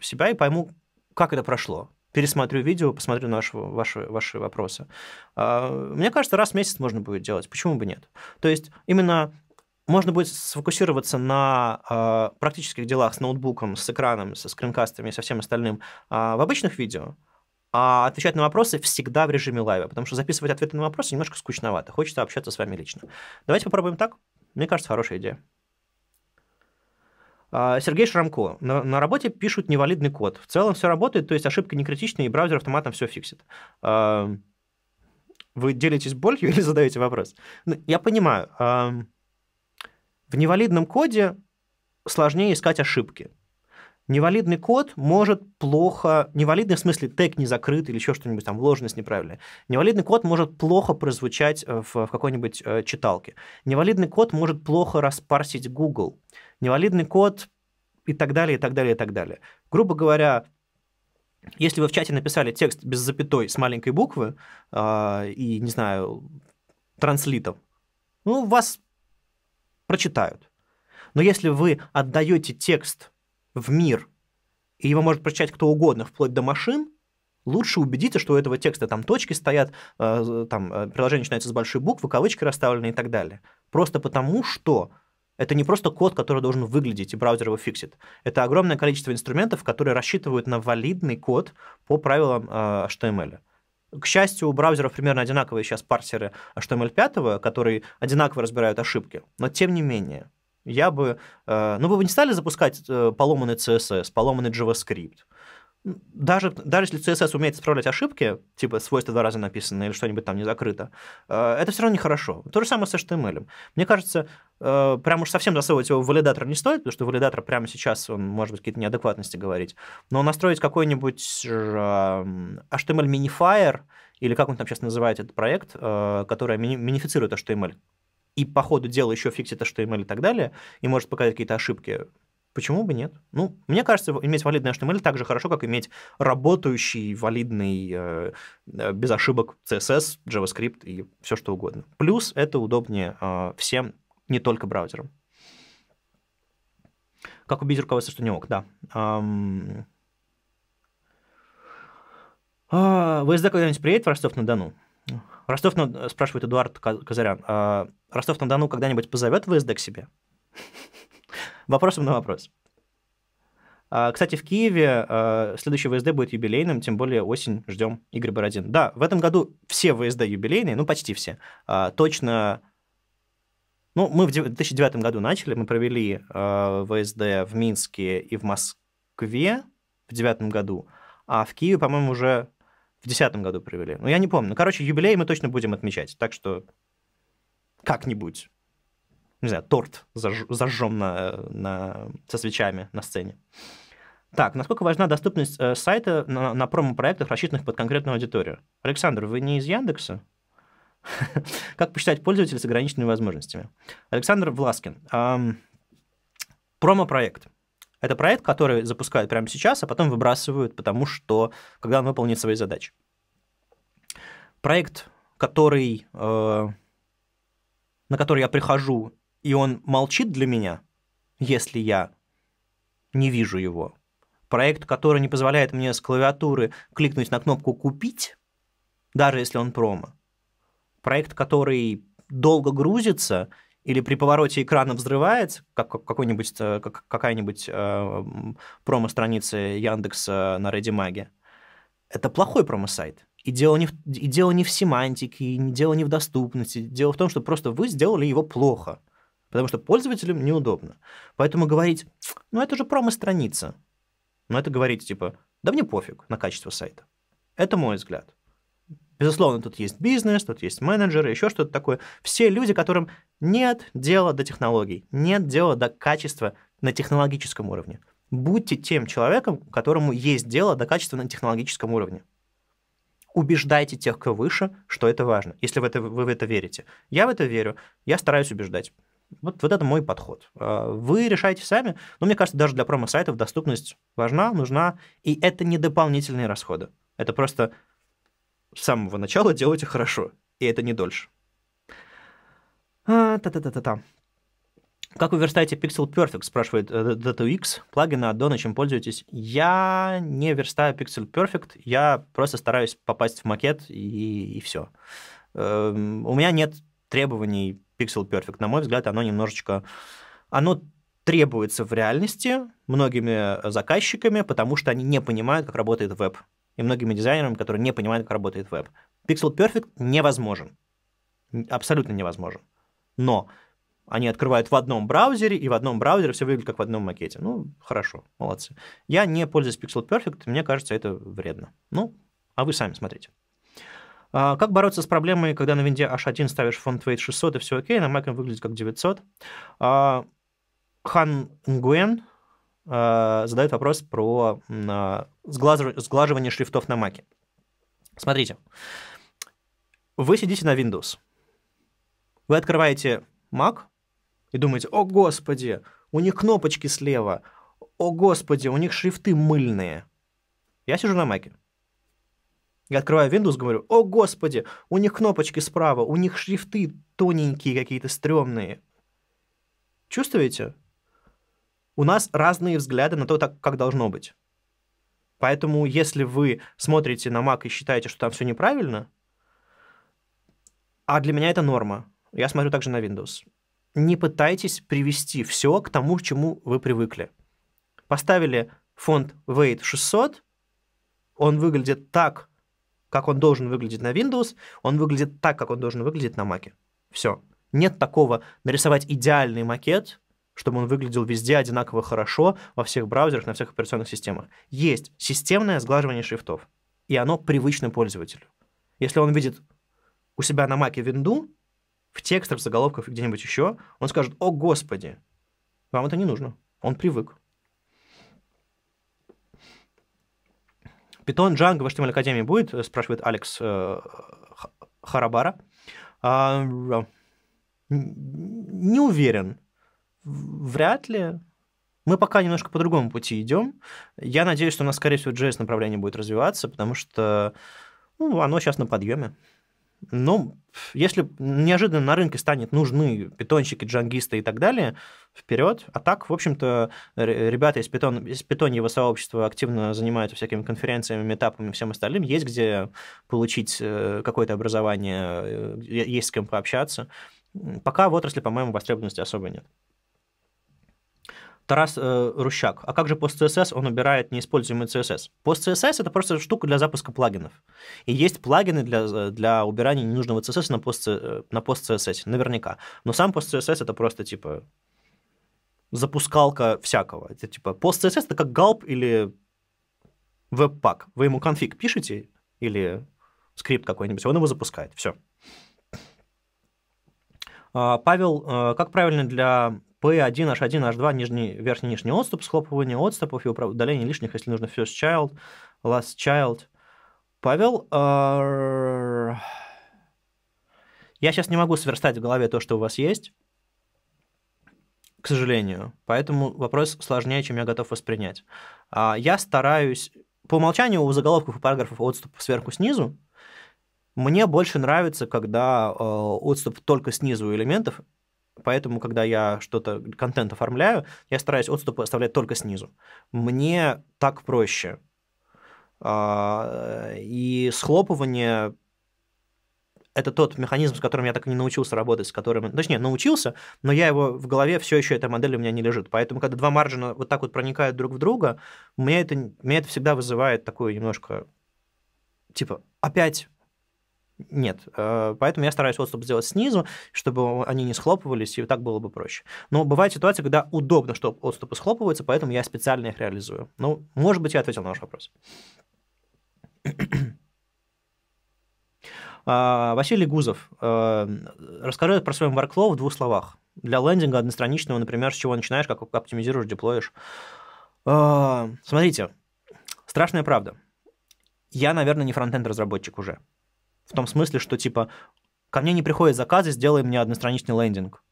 себя и пойму, как это прошло пересмотрю видео, посмотрю наши, ваши, ваши вопросы. А, мне кажется, раз в месяц можно будет делать. Почему бы нет? То есть именно можно будет сфокусироваться на а, практических делах с ноутбуком, с экраном, со скринкастами и со всем остальным а, в обычных видео, а отвечать на вопросы всегда в режиме лайва, потому что записывать ответы на вопросы немножко скучновато. Хочется общаться с вами лично. Давайте попробуем так. Мне кажется, хорошая идея. А, Сергей Шрамко. На, на работе пишут невалидный код. В целом все работает, то есть ошибка не критичная, и браузер автоматом все фиксит. А, вы делитесь болью или задаете вопрос? Ну, я понимаю. А, в невалидном коде сложнее искать ошибки. Невалидный код может плохо... Невалидный в смысле тег не закрыт или еще что-нибудь там, вложенность неправильная. Невалидный код может плохо прозвучать э, в, в какой-нибудь э, читалке. Невалидный код может плохо распарсить Google невалидный код и так далее, и так далее, и так далее. Грубо говоря, если вы в чате написали текст без запятой с маленькой буквы э, и, не знаю, транслитом, ну, вас прочитают. Но если вы отдаете текст в мир, и его может прочитать кто угодно, вплоть до машин, лучше убедиться, что у этого текста там точки стоят, а, э, там приложение начинается с большой буквы, кавычки расставлены и так далее. Просто потому, что это не просто код, который должен выглядеть, и браузер его фиксит. Это огромное количество инструментов, которые рассчитывают на валидный код по правилам а, HTML. К счастью, у браузеров примерно одинаковые сейчас парсеры HTML5, которые одинаково разбирают ошибки. Но тем не менее, я бы... Э, ну, вы бы не стали запускать э, поломанный CSS, поломанный JavaScript, даже, даже если CSS умеет исправлять ошибки, типа свойства два раза написано или что-нибудь там не закрыто, э, это все равно нехорошо. То же самое с HTML. Мне кажется, э, прям уж совсем засовывать его в валидатор не стоит, потому что валидатор прямо сейчас, он может быть какие-то неадекватности говорить, но настроить какой-нибудь э, HTML minifier или как он там сейчас называет этот проект, который минифицирует HTML, и по ходу дела еще фиксит HTML и так далее, и может показать какие-то ошибки. Почему бы нет? Ну, мне кажется, иметь валидный HTML так же хорошо, как иметь работающий, валидный, э, э без ошибок CSS, JavaScript и все что угодно. Плюс это удобнее э, всем, не только браузерам. Как убить руководство, что не ок, да. Эм... когда-нибудь приедет в Ростов-на-Дону? Ростов, на э, спрашивает Эдуард Казарян, а Ростов-на-Дону когда-нибудь позовет ВСД к себе? Вопросом на вопрос. А, кстати, в Киеве а, следующий ВСД будет юбилейным, тем более осень ждем Игорь Бородин. Да, в этом году все ВСД юбилейные, ну почти все. А, точно, ну мы в 2009 году начали, мы провели ВСД в Минске и в Москве в 2009 году, а в Киеве, по-моему, уже в 2010 году провели. Ну я не помню. Ну, короче, юбилей мы точно будем отмечать, так что как-нибудь не знаю, торт зажжем на, на, со свечами на сцене. Так, насколько важна доступность э, сайта на, на промо-проектах, рассчитанных под конкретную аудиторию? Александр, вы не из Яндекса? Как посчитать пользователя с ограниченными возможностями? Александр Власкин. Промо-проект. Это проект, который запускают прямо сейчас, а потом выбрасывают, потому что когда он выполнит свои задачи. Проект, который, э, на который я прихожу и он молчит для меня, если я не вижу его. Проект, который не позволяет мне с клавиатуры кликнуть на кнопку «Купить», даже если он промо. Проект, который долго грузится или при повороте экрана взрывается, как какой-нибудь, э, как, какая-нибудь э, промо-страница Яндекса на Редимаге. Это плохой промо-сайт. И дело, не в, и дело не в семантике, и дело не в доступности. Дело в том, что просто вы сделали его плохо – Потому что пользователю неудобно. Поэтому говорить, ну это же промо-страница. Но это говорить типа, да мне пофиг на качество сайта. Это мой взгляд. Безусловно, тут есть бизнес, тут есть менеджеры, еще что-то такое. Все люди, которым нет дела до технологий, нет дела до качества на технологическом уровне. Будьте тем человеком, которому есть дело до качества на технологическом уровне. Убеждайте тех, кто выше, что это важно, если вы, это, вы в это верите. Я в это верю, я стараюсь убеждать. Вот, вот это мой подход. А, вы решаете сами, но мне кажется, даже для промо-сайтов доступность важна, нужна, и это не дополнительные расходы. Это просто с самого начала делайте хорошо, и это не дольше. А, та-та-та-та-та. Как вы верстаете Pixel Perfect, спрашивает DataX э, плагины, аддоны, чем пользуетесь? Я не верстаю Pixel Perfect, я просто стараюсь попасть в макет и, и все. Эм, у меня нет требований Pixel Perfect. На мой взгляд, оно немножечко... Оно требуется в реальности многими э, заказчиками, потому что они не понимают, как работает веб. И многими дизайнерами, которые не понимают, как работает веб. Pixel Perfect невозможен. Абсолютно невозможен. Но они открывают в одном браузере, и в одном браузере все выглядит как в одном макете. Ну, хорошо, молодцы. Я не пользуюсь Pixel Perfect, мне кажется, это вредно. Ну, а вы сами смотрите. А, как бороться с проблемой, когда на винде H1 ставишь фонд weight 600 и все окей, на Mac выглядит как 900? А, Хан Гуэн а, задает вопрос про сглаживание шрифтов на Mac. Смотрите, вы сидите на Windows, вы открываете Mac и думаете, о господи, у них кнопочки слева, о господи, у них шрифты мыльные. Я сижу на Маке. Я открываю Windows, говорю, о господи, у них кнопочки справа, у них шрифты тоненькие какие-то, стрёмные. Чувствуете? У нас разные взгляды на то, так, как должно быть. Поэтому, если вы смотрите на Mac и считаете, что там все неправильно, а для меня это норма, я смотрю также на Windows, не пытайтесь привести все к тому, к чему вы привыкли. Поставили фонд Weight 600, он выглядит так, как он должен выглядеть на Windows, он выглядит так, как он должен выглядеть на Mac. Все. Нет такого нарисовать идеальный макет, чтобы он выглядел везде одинаково хорошо, во всех браузерах, на всех операционных системах. Есть системное сглаживание шрифтов, и оно привычно пользователю. Если он видит у себя на маке винду, в текстах, в заголовках и где-нибудь еще, он скажет, о господи, вам это не нужно. Он привык. Питон, Django в HTML эм Академии будет? Э, спрашивает Алекс э, Харабара. А, э, не уверен. Вряд ли. Мы пока немножко по другому пути идем. Я надеюсь, что у нас, скорее всего, JS направление будет развиваться, потому что ну, оно сейчас на подъеме. Ну, если неожиданно на рынке станет нужны питонщики, джангисты и так далее, вперед. А так, в общем-то, ребята из, питон, из питоньего сообщества активно занимаются всякими конференциями, метапами и всем остальным. Есть где получить э, какое-то образование, э, есть с кем пообщаться. Пока в отрасли, по-моему, востребованности особо нет. Тарас э, Рущак. А как же пост CSS? Он убирает неиспользуемый CSS. Пост CSS это просто штука для запуска плагинов. И есть плагины для, для убирания ненужного CSS на пост, э, на пост CSS, наверняка. Но сам пост CSS это просто типа запускалка всякого. Это типа пост CSS это как галп или веб-пак. Вы ему конфиг пишете или скрипт какой-нибудь, он его запускает. Все. А, Павел, э, как правильно для P1, H1, H2, нижний, верхний, нижний отступ, схлопывание отступов и удаление лишних, если нужно first child, last child. Павел, э, я сейчас не могу сверстать в голове то, что у вас есть, к сожалению. Поэтому вопрос сложнее, чем я готов воспринять. А, я стараюсь... По умолчанию у заголовков и параграфов отступ сверху снизу. Мне больше нравится, когда uh, отступ только снизу элементов Поэтому, когда я что-то, контент оформляю, я стараюсь отступы оставлять только снизу. Мне так проще. А, и схлопывание это тот механизм, с которым я так и не научился работать, с которым, ну, точнее, научился, но я его в голове, все еще эта модель у меня не лежит. Поэтому, когда два маржина вот так вот проникают друг в друга, меня это, меня это всегда вызывает такое немножко, типа, опять нет. Э, поэтому я стараюсь отступ сделать снизу, чтобы они не схлопывались, и так было бы проще. Но бывают ситуации, когда удобно, что отступы схлопываются, поэтому я специально их реализую. Ну, может быть, я ответил на ваш вопрос. А, Василий Гузов, э, расскажи про свой workflow в двух словах. Для лендинга одностраничного, например, с чего начинаешь, как оптимизируешь, деплоишь. Э, смотрите, страшная правда. Я, наверное, не фронтенд-разработчик уже. В том смысле, что типа ко мне не приходят заказы, сделай мне одностраничный лендинг.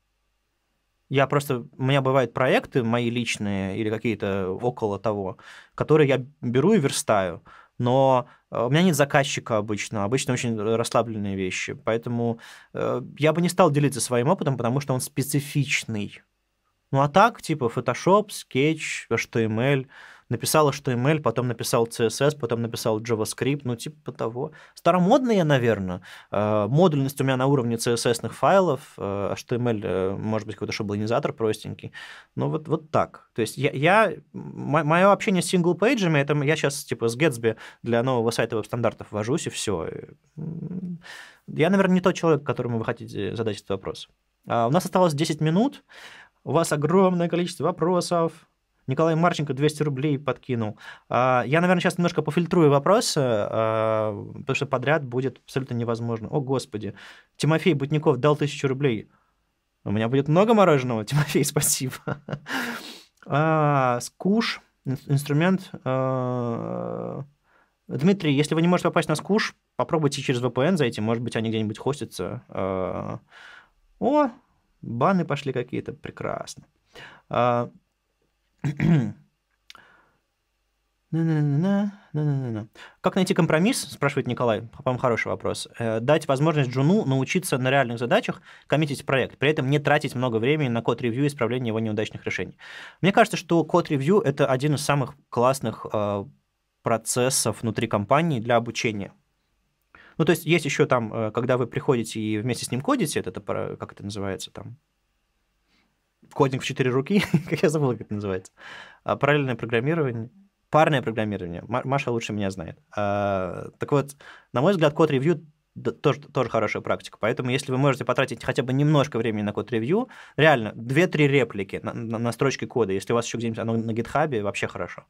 Я просто, у меня бывают проекты мои личные или какие-то около того, которые я беру и верстаю, но э, у меня нет заказчика обычно, обычно очень расслабленные вещи, поэтому э, я бы не стал делиться своим опытом, потому что он специфичный. Ну а так, типа Photoshop, Sketch, HTML, написал HTML, потом написал CSS, потом написал JavaScript, ну типа того. Старомодный я, наверное. Э, модульность у меня на уровне CSS-ных файлов, HTML, э, а э, может быть, какой-то шаблонизатор простенький. Ну вот, вот так. То есть я, я мое общение с сингл-пейджами, это я сейчас типа с Gatsby для нового сайта веб-стандартов вожусь, и все. Я, наверное, не тот человек, которому вы хотите задать этот вопрос. А у нас осталось 10 минут. У вас огромное количество вопросов. Николай Марченко 200 рублей подкинул. А, я, наверное, сейчас немножко пофильтрую вопросы, э, потому что подряд будет абсолютно невозможно. О, Господи. Тимофей Бутников дал 1000 рублей. У меня будет много мороженого, Тимофей, спасибо. А, скуш, инструмент... Э, Дмитрий, если вы не можете попасть на скуш, попробуйте через VPN зайти, может быть, они где-нибудь хостятся. Э, о, баны пошли какие-то, прекрасно. А, Как найти компромисс, спрашивает Николай, по-моему, хороший вопрос. Э, дать возможность Джуну научиться на реальных задачах коммитить проект, при этом не тратить много времени на код-ревью и исправление его неудачных решений. Мне кажется, что код-ревью — это один из самых классных э, процессов внутри компании для обучения. Ну, то есть есть еще там, э, когда вы приходите и вместе с ним кодите, это, это как это называется там, кодинг в четыре руки, как я забыл, как это называется, а, параллельное программирование, парное программирование. Маша лучше меня знает. А, так вот, на мой взгляд, код-ревью тоже, тоже хорошая практика. Поэтому, если вы можете потратить хотя бы немножко времени на код-ревью, реально, 2-3 реплики на, на, на строчке кода, если у вас еще где-нибудь оно на гитхабе, вообще хорошо.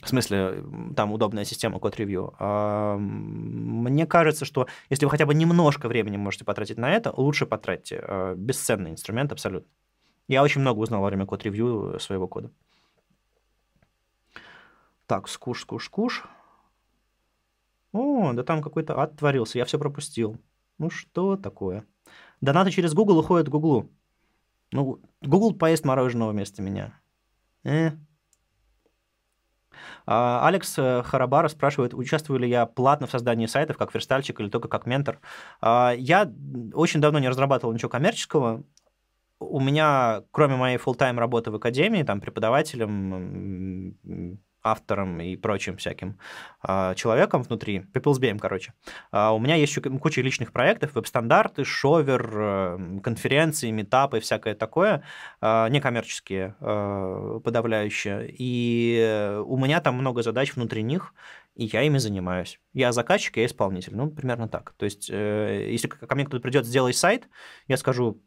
В смысле, там удобная система код-ревью. А, мне кажется, что если вы хотя бы немножко времени можете потратить на это, лучше потратьте. Бесценный инструмент абсолютно. Я очень много узнал во время код-ревью э, своего кода. Так, скуш, скуш, скуш. О, да там какой-то ад творился, я все пропустил. Ну что такое? Донаты через Google уходят к Google. Ну, Google поест мороженого вместо меня. Э. А, Алекс э, Харабара спрашивает, участвую ли я платно в создании сайтов как верстальщик или только как ментор. А, я очень давно не разрабатывал ничего коммерческого, у меня, кроме моей full-time работы в академии, там, преподавателем, автором и прочим всяким а, человеком внутри, Пепелсбеем, короче. А, у меня есть еще куча личных проектов, веб-стандарты, шовер, э, конференции, метапы, всякое такое, а, некоммерческие э, подавляющие. И э, у меня там много задач внутри них, и я ими занимаюсь. Я заказчик, я исполнитель. Ну, примерно так. То есть, э, если ко мне кто-то придет, сделай сайт, я скажу,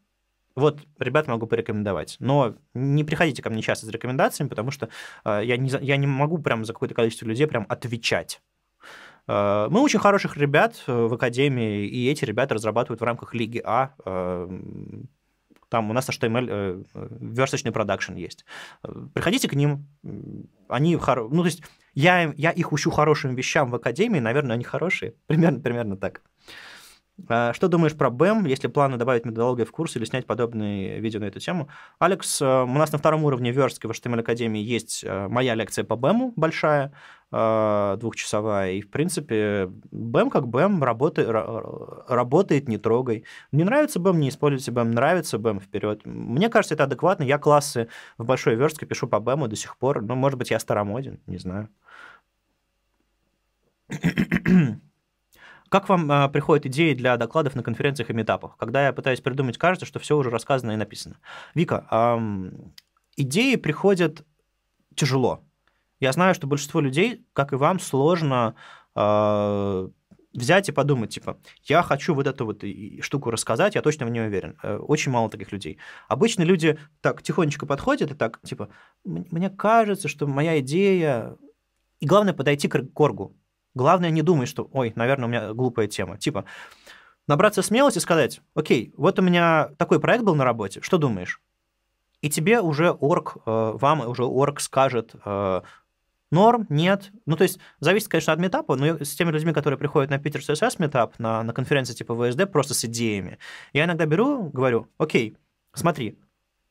вот, ребят, могу порекомендовать. Но не приходите ко мне часто с рекомендациями, потому что э, я, не, я не могу прям за какое-то количество людей прям отвечать. Э, мы очень хороших ребят э, в академии, и эти ребята разрабатывают в рамках Лиги А там у нас HTML, э, версточный продакшн есть. Приходите к ним, они хоро... Ну, то есть я, я их учу хорошим вещам в академии, наверное, они хорошие. Примерно, примерно так. А, что думаешь про БЭМ, если планы добавить методологию в курс или снять подобные видео на эту тему? Алекс, э, у нас на втором уровне Верстки в HTML Академии есть э, моя лекция по БЭМу большая, э, двухчасовая, и, в принципе, БЭМ как БЭМ работает, работает, не трогай. Не нравится БЭМ, не используйте БЭМ, нравится БЭМ, вперед. Мне кажется, это адекватно. Я классы в большой верстке пишу по БЭМу до сих пор. Ну, может быть, я старомоден, не знаю. Как вам э, приходят идеи для докладов на конференциях и метапах? Когда я пытаюсь придумать, кажется, что все уже рассказано и написано. Вика, э, идеи приходят тяжело. Я знаю, что большинство людей, как и вам, сложно э, взять и подумать, типа, я хочу вот эту вот штуку рассказать, я точно в нее уверен. Э, очень мало таких людей. Обычно люди так тихонечко подходят и так, типа, мне кажется, что моя идея... И главное, подойти к горгу. Главное, не думай, что, ой, наверное, у меня глупая тема. Типа, набраться смелости и сказать, окей, вот у меня такой проект был на работе, что думаешь? И тебе уже орг, э, вам уже орг скажет, э, норм, нет. Ну, то есть, зависит, конечно, от метапа, но с теми людьми, которые приходят на Питер ССС метап, на, на конференции типа ВСД, просто с идеями, я иногда беру, говорю, окей, смотри,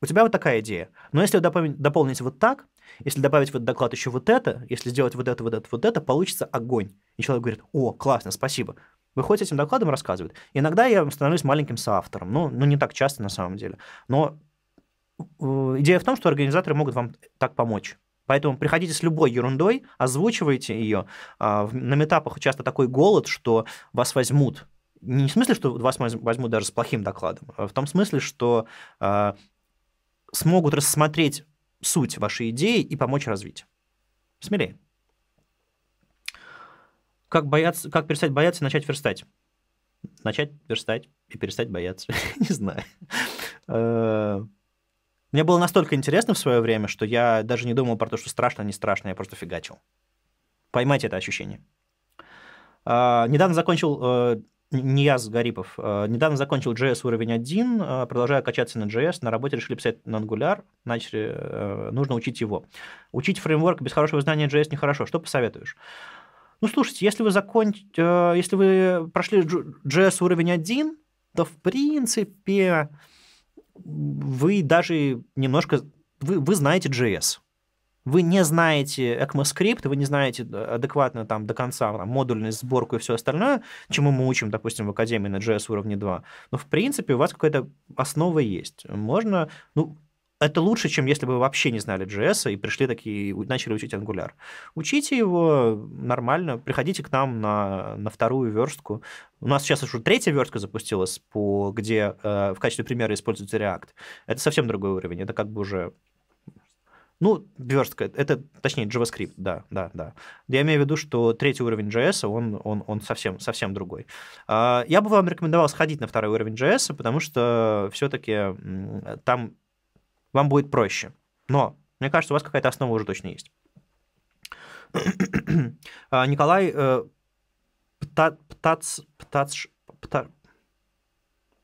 у тебя вот такая идея, но если дополнить вот так, если добавить в этот доклад еще вот это, если сделать вот это, вот это, вот это, получится огонь. И человек говорит, о, классно, спасибо. Выходит с этим докладом, рассказывает. Иногда я становлюсь маленьким соавтором, ну, ну не так часто на самом деле. Но идея в том, что организаторы могут вам так помочь. Поэтому приходите с любой ерундой, озвучивайте ее. А, на метапах часто такой голод, что вас возьмут. Не в смысле, что вас возьмут даже с плохим докладом, а в том смысле, что а, смогут рассмотреть суть вашей идеи и помочь развить. Смелее. Как, бояться, как перестать бояться и начать верстать? Начать верстать и перестать бояться. Не знаю. Э, мне было настолько интересно в свое время, что я даже не думал про то, что страшно, не страшно, я просто фигачил. Поймайте это ощущение. Э, недавно закончил э, не я, Гарипов. А, недавно закончил JS уровень 1, а, продолжаю качаться на JS, на работе решили писать на Angular, начали, э, нужно учить его. Учить фреймворк без хорошего знания JS нехорошо. Что посоветуешь? Ну, слушайте, если вы, закон... Э, если вы прошли JS уровень 1, то, в принципе, вы даже немножко... Вы, вы знаете JS вы не знаете ECMAScript, вы не знаете э, адекватно там до конца там, модульность, сборку и все остальное, чему мы учим, допустим, в Академии на JS уровне 2, но в принципе у вас какая-то основа есть. Можно, ну, это лучше, чем если бы вы вообще не знали JS и пришли такие, начали учить Angular. Учите его нормально, приходите к нам на, на вторую верстку. У нас сейчас уже третья верстка запустилась, по, где э, в качестве примера используется React. Это совсем другой уровень, это как бы уже ну, верстка, это, точнее, JavaScript, да, да, да. Я имею в виду, что третий уровень JS, он, он, он совсем, совсем другой. А, я бы вам рекомендовал сходить на второй уровень JS, потому что все-таки там вам будет проще. Но, мне кажется, у вас какая-то основа уже точно есть. А, Николай э, Птац... Птац... Птац... Птац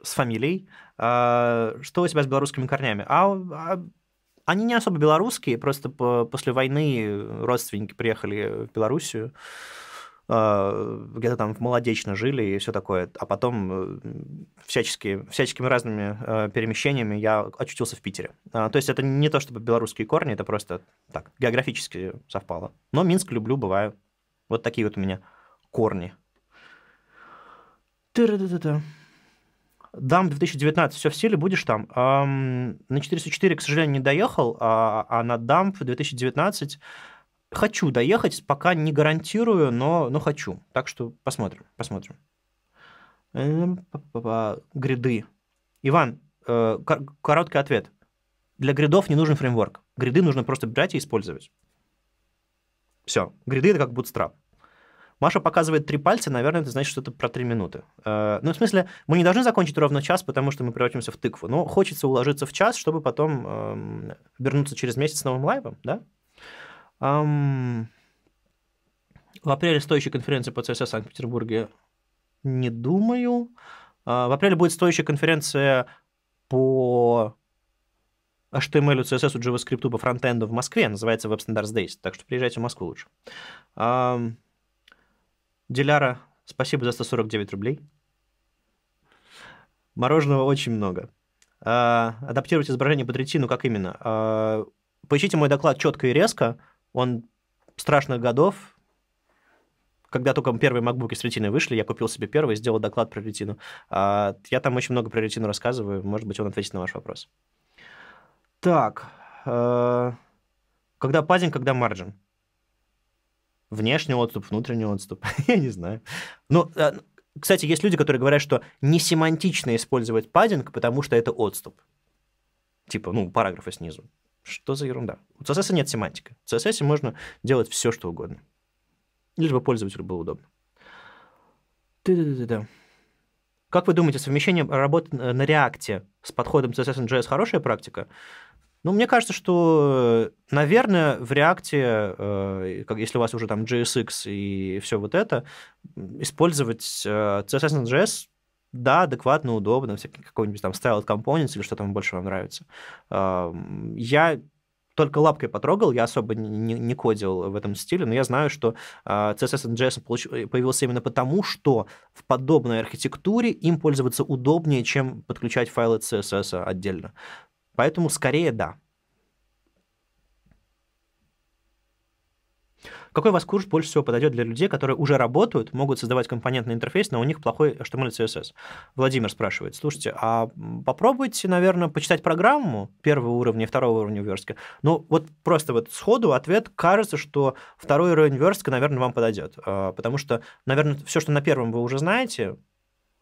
с фамилией. А, что у тебя с белорусскими корнями? А, а они не особо белорусские, просто по, после войны родственники приехали в Белоруссию, э, где-то там в Молодечно жили и все такое. А потом э, всячески, всяческими разными э, перемещениями я очутился в Питере. Э, то есть это не то чтобы белорусские корни, это просто так, географически совпало. Но Минск люблю, бываю. Вот такие вот у меня корни. Ты-ра-та-та-та. -та -та. Дам 2019 все в силе, будешь там. Эм, на 404, к сожалению, не доехал, а, а на дамп 2019 хочу доехать, пока не гарантирую, но, но хочу. Так что посмотрим, посмотрим. Эм, Гриды. Иван, э, короткий ответ. Для гридов не нужен фреймворк. Гриды нужно просто брать и использовать. Все. Гриды — это как бутстрап. Маша показывает три пальца, наверное, это значит что это про три минуты. Э, ну, в смысле, мы не должны закончить ровно час, потому что мы превратимся в тыкву, но хочется уложиться в час, чтобы потом эм, вернуться через месяц с новым лайвом, да? В апреле стоящая конференция по CSS в Санкт-Петербурге не думаю. Э, в апреле будет стоящая конференция по HTML, CSS, JavaScript по фронтенду в Москве, называется Web Standards Days, так что приезжайте в Москву лучше. Диляра, спасибо за 149 рублей. Мороженого очень много. А, адаптировать изображение под ретину, как именно? А, поищите мой доклад четко и резко. Он страшных годов. Когда только первые макбуки с ретиной вышли, я купил себе первый и сделал доклад про ретину. А, я там очень много про ретину рассказываю. Может быть, он ответит на ваш вопрос. Так. А, когда пазинг, когда марджин? внешний отступ, внутренний отступ, я не знаю. Ну, э, кстати, есть люди, которые говорят, что не семантично использовать паддинг, потому что это отступ. Типа, ну, параграфы снизу. Что за ерунда? У CSS нет семантика. В CSS можно делать все, что угодно. Лишь бы пользователю было удобно. Да-да-да-да. Как вы думаете, совмещение работы э, на реакте с подходом CSS and JS хорошая практика? Ну, мне кажется, что, наверное, в React, э, если у вас уже там JSX и все вот это, использовать э, CSS на JS да, адекватно, удобно, всякий какой-нибудь там styled components или что там больше вам нравится. А, я только лапкой потрогал, я особо не, не кодил в этом стиле, но я знаю, что CSS и JS появился именно потому, что в подобной архитектуре им пользоваться удобнее, чем подключать файлы CSS отдельно. Поэтому скорее да. Какой у вас курс больше всего подойдет для людей, которые уже работают, могут создавать компонентный интерфейс, но у них плохой HTML эм и CSS? Владимир спрашивает, слушайте, а попробуйте, наверное, почитать программу первого уровня и второго уровня верстки. Ну, вот просто вот сходу ответ кажется, что второй уровень верстка, наверное, вам подойдет, а, потому что, наверное, все, что на первом вы уже знаете,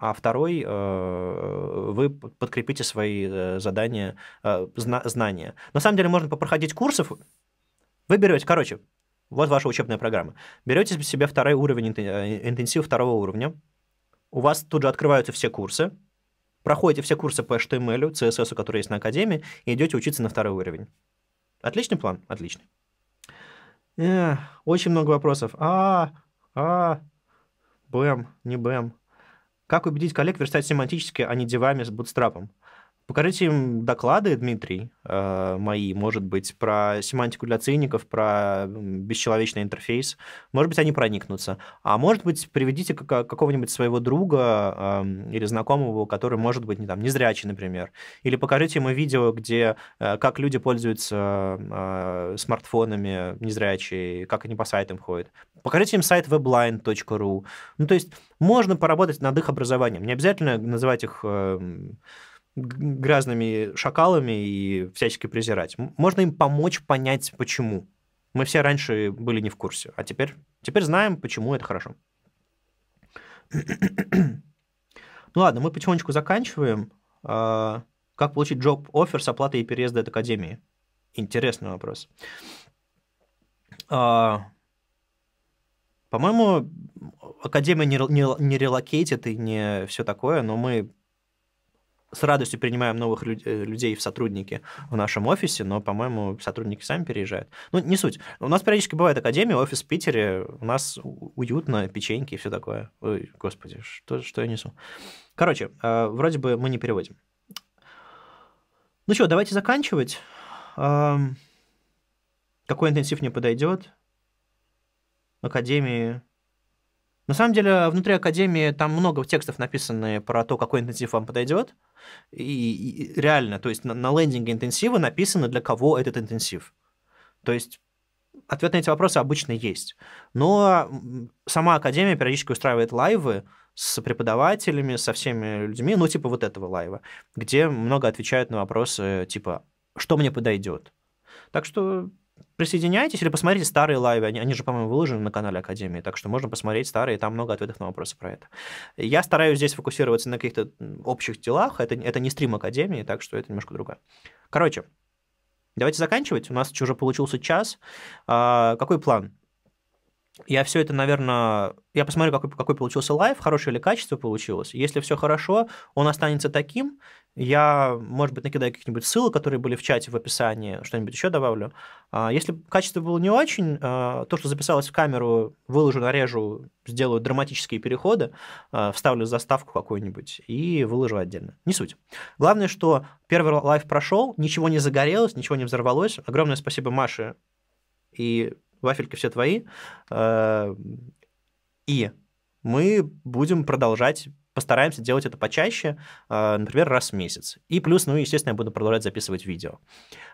а второй э, вы подкрепите свои э, задания, э, знания. На самом деле можно попроходить курсов, вы берете, короче, вот ваша учебная программа. Берете себе второй уровень, интенсив второго уровня, у вас тут же открываются все курсы, проходите все курсы по HTML, CSS, которые есть на Академии, и идете учиться на второй уровень. Отличный план? Отличный. Эх, очень много вопросов. А, а, БМ, не БМ. Как убедить коллег верстать семантически, а не девами с бутстрапом? Покажите им доклады, Дмитрий, э, мои, может быть, про семантику для циников, про бесчеловечный интерфейс. Может быть, они проникнутся. А может быть, приведите какого-нибудь своего друга эм, или знакомого, который, может быть, не, там, незрячий, например. Или покажите ему видео, где э, как люди пользуются э, смартфонами незрячие, как они по сайтам ходят. Покажите им сайт webline.ru. Ну, то есть можно поработать над их образованием. Не обязательно называть их эм, грязными шакалами и всячески презирать. Можно им помочь понять, почему. Мы все раньше были не в курсе, а теперь, теперь знаем, почему это хорошо. Ну ладно, мы потихонечку заканчиваем. А, как получить джоб-офер с оплатой и переезда от академии? Интересный вопрос. А, по-моему, академия не, не, не релокейтит и не все такое, но мы с радостью принимаем новых люд- э, людей в сотрудники в нашем офисе, но, по-моему, сотрудники сами переезжают. Ну, не суть. У нас периодически бывает академия, офис в Питере, у нас уютно, печеньки и все такое. Ой, господи, что, что я несу? Короче, э, вроде бы мы не переводим. Ну что, давайте заканчивать. какой интенсив не подойдет? Академии на самом деле, внутри Академии там много текстов написано про то, какой интенсив вам подойдет. И, и реально, то есть на, на лендинге интенсива написано, для кого этот интенсив. То есть ответ на эти вопросы обычно есть. Но сама Академия периодически устраивает лайвы с преподавателями, со всеми людьми, ну, типа вот этого лайва, где много отвечают на вопросы типа «что мне подойдет?». Так что присоединяйтесь или посмотрите старые лайвы. Они, они же, по-моему, выложены на канале Академии, так что можно посмотреть старые, там много ответов на вопросы про это. Я стараюсь здесь фокусироваться на каких-то общих делах. Это, это не стрим Академии, так что это немножко другое. Короче, давайте заканчивать. У нас уже получился час. А, какой план? Я все это, наверное, я посмотрю, какой, какой получился лайф, хорошее ли качество получилось. Если все хорошо, он останется таким. Я, может быть, накидаю каких-нибудь ссылок, которые были в чате в описании, что-нибудь еще добавлю. А, если качество было не очень, а, то, что записалось в камеру, выложу, нарежу, сделаю драматические переходы, а, вставлю заставку какую-нибудь и выложу отдельно. Не суть. Главное, что первый лайф прошел, ничего не загорелось, ничего не взорвалось. Огромное спасибо Маше и вафельки все твои. Э, и мы будем продолжать постараемся делать это почаще, э, например, раз в месяц. И плюс, ну, естественно, я буду продолжать записывать видео.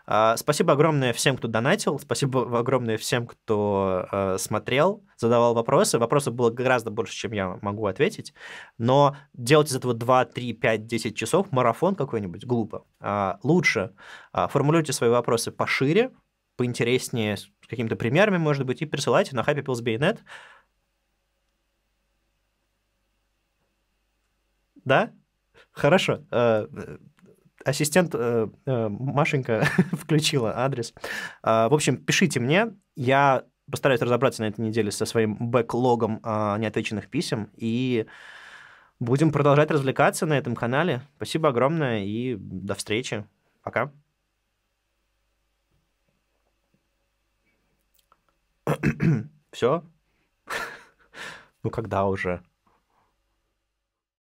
Э, спасибо огромное всем, кто донатил, спасибо огромное всем, кто смотрел, задавал вопросы. Вопросов было гораздо больше, чем я могу ответить, но делать из этого 2, 3, 5, 10 часов марафон какой-нибудь глупо. Лучше формулируйте свои вопросы пошире, поинтереснее, с какими-то примерами, может быть, и присылайте на Happy Pills Bayonet. Да? Хорошо. Э, ассистент э, э, Машенька включила адрес. В общем, пишите мне. Я постараюсь разобраться на этой неделе со своим бэклогом неотвеченных писем и будем продолжать развлекаться на этом канале. Спасибо огромное и до встречи. Пока. Все? ну когда уже?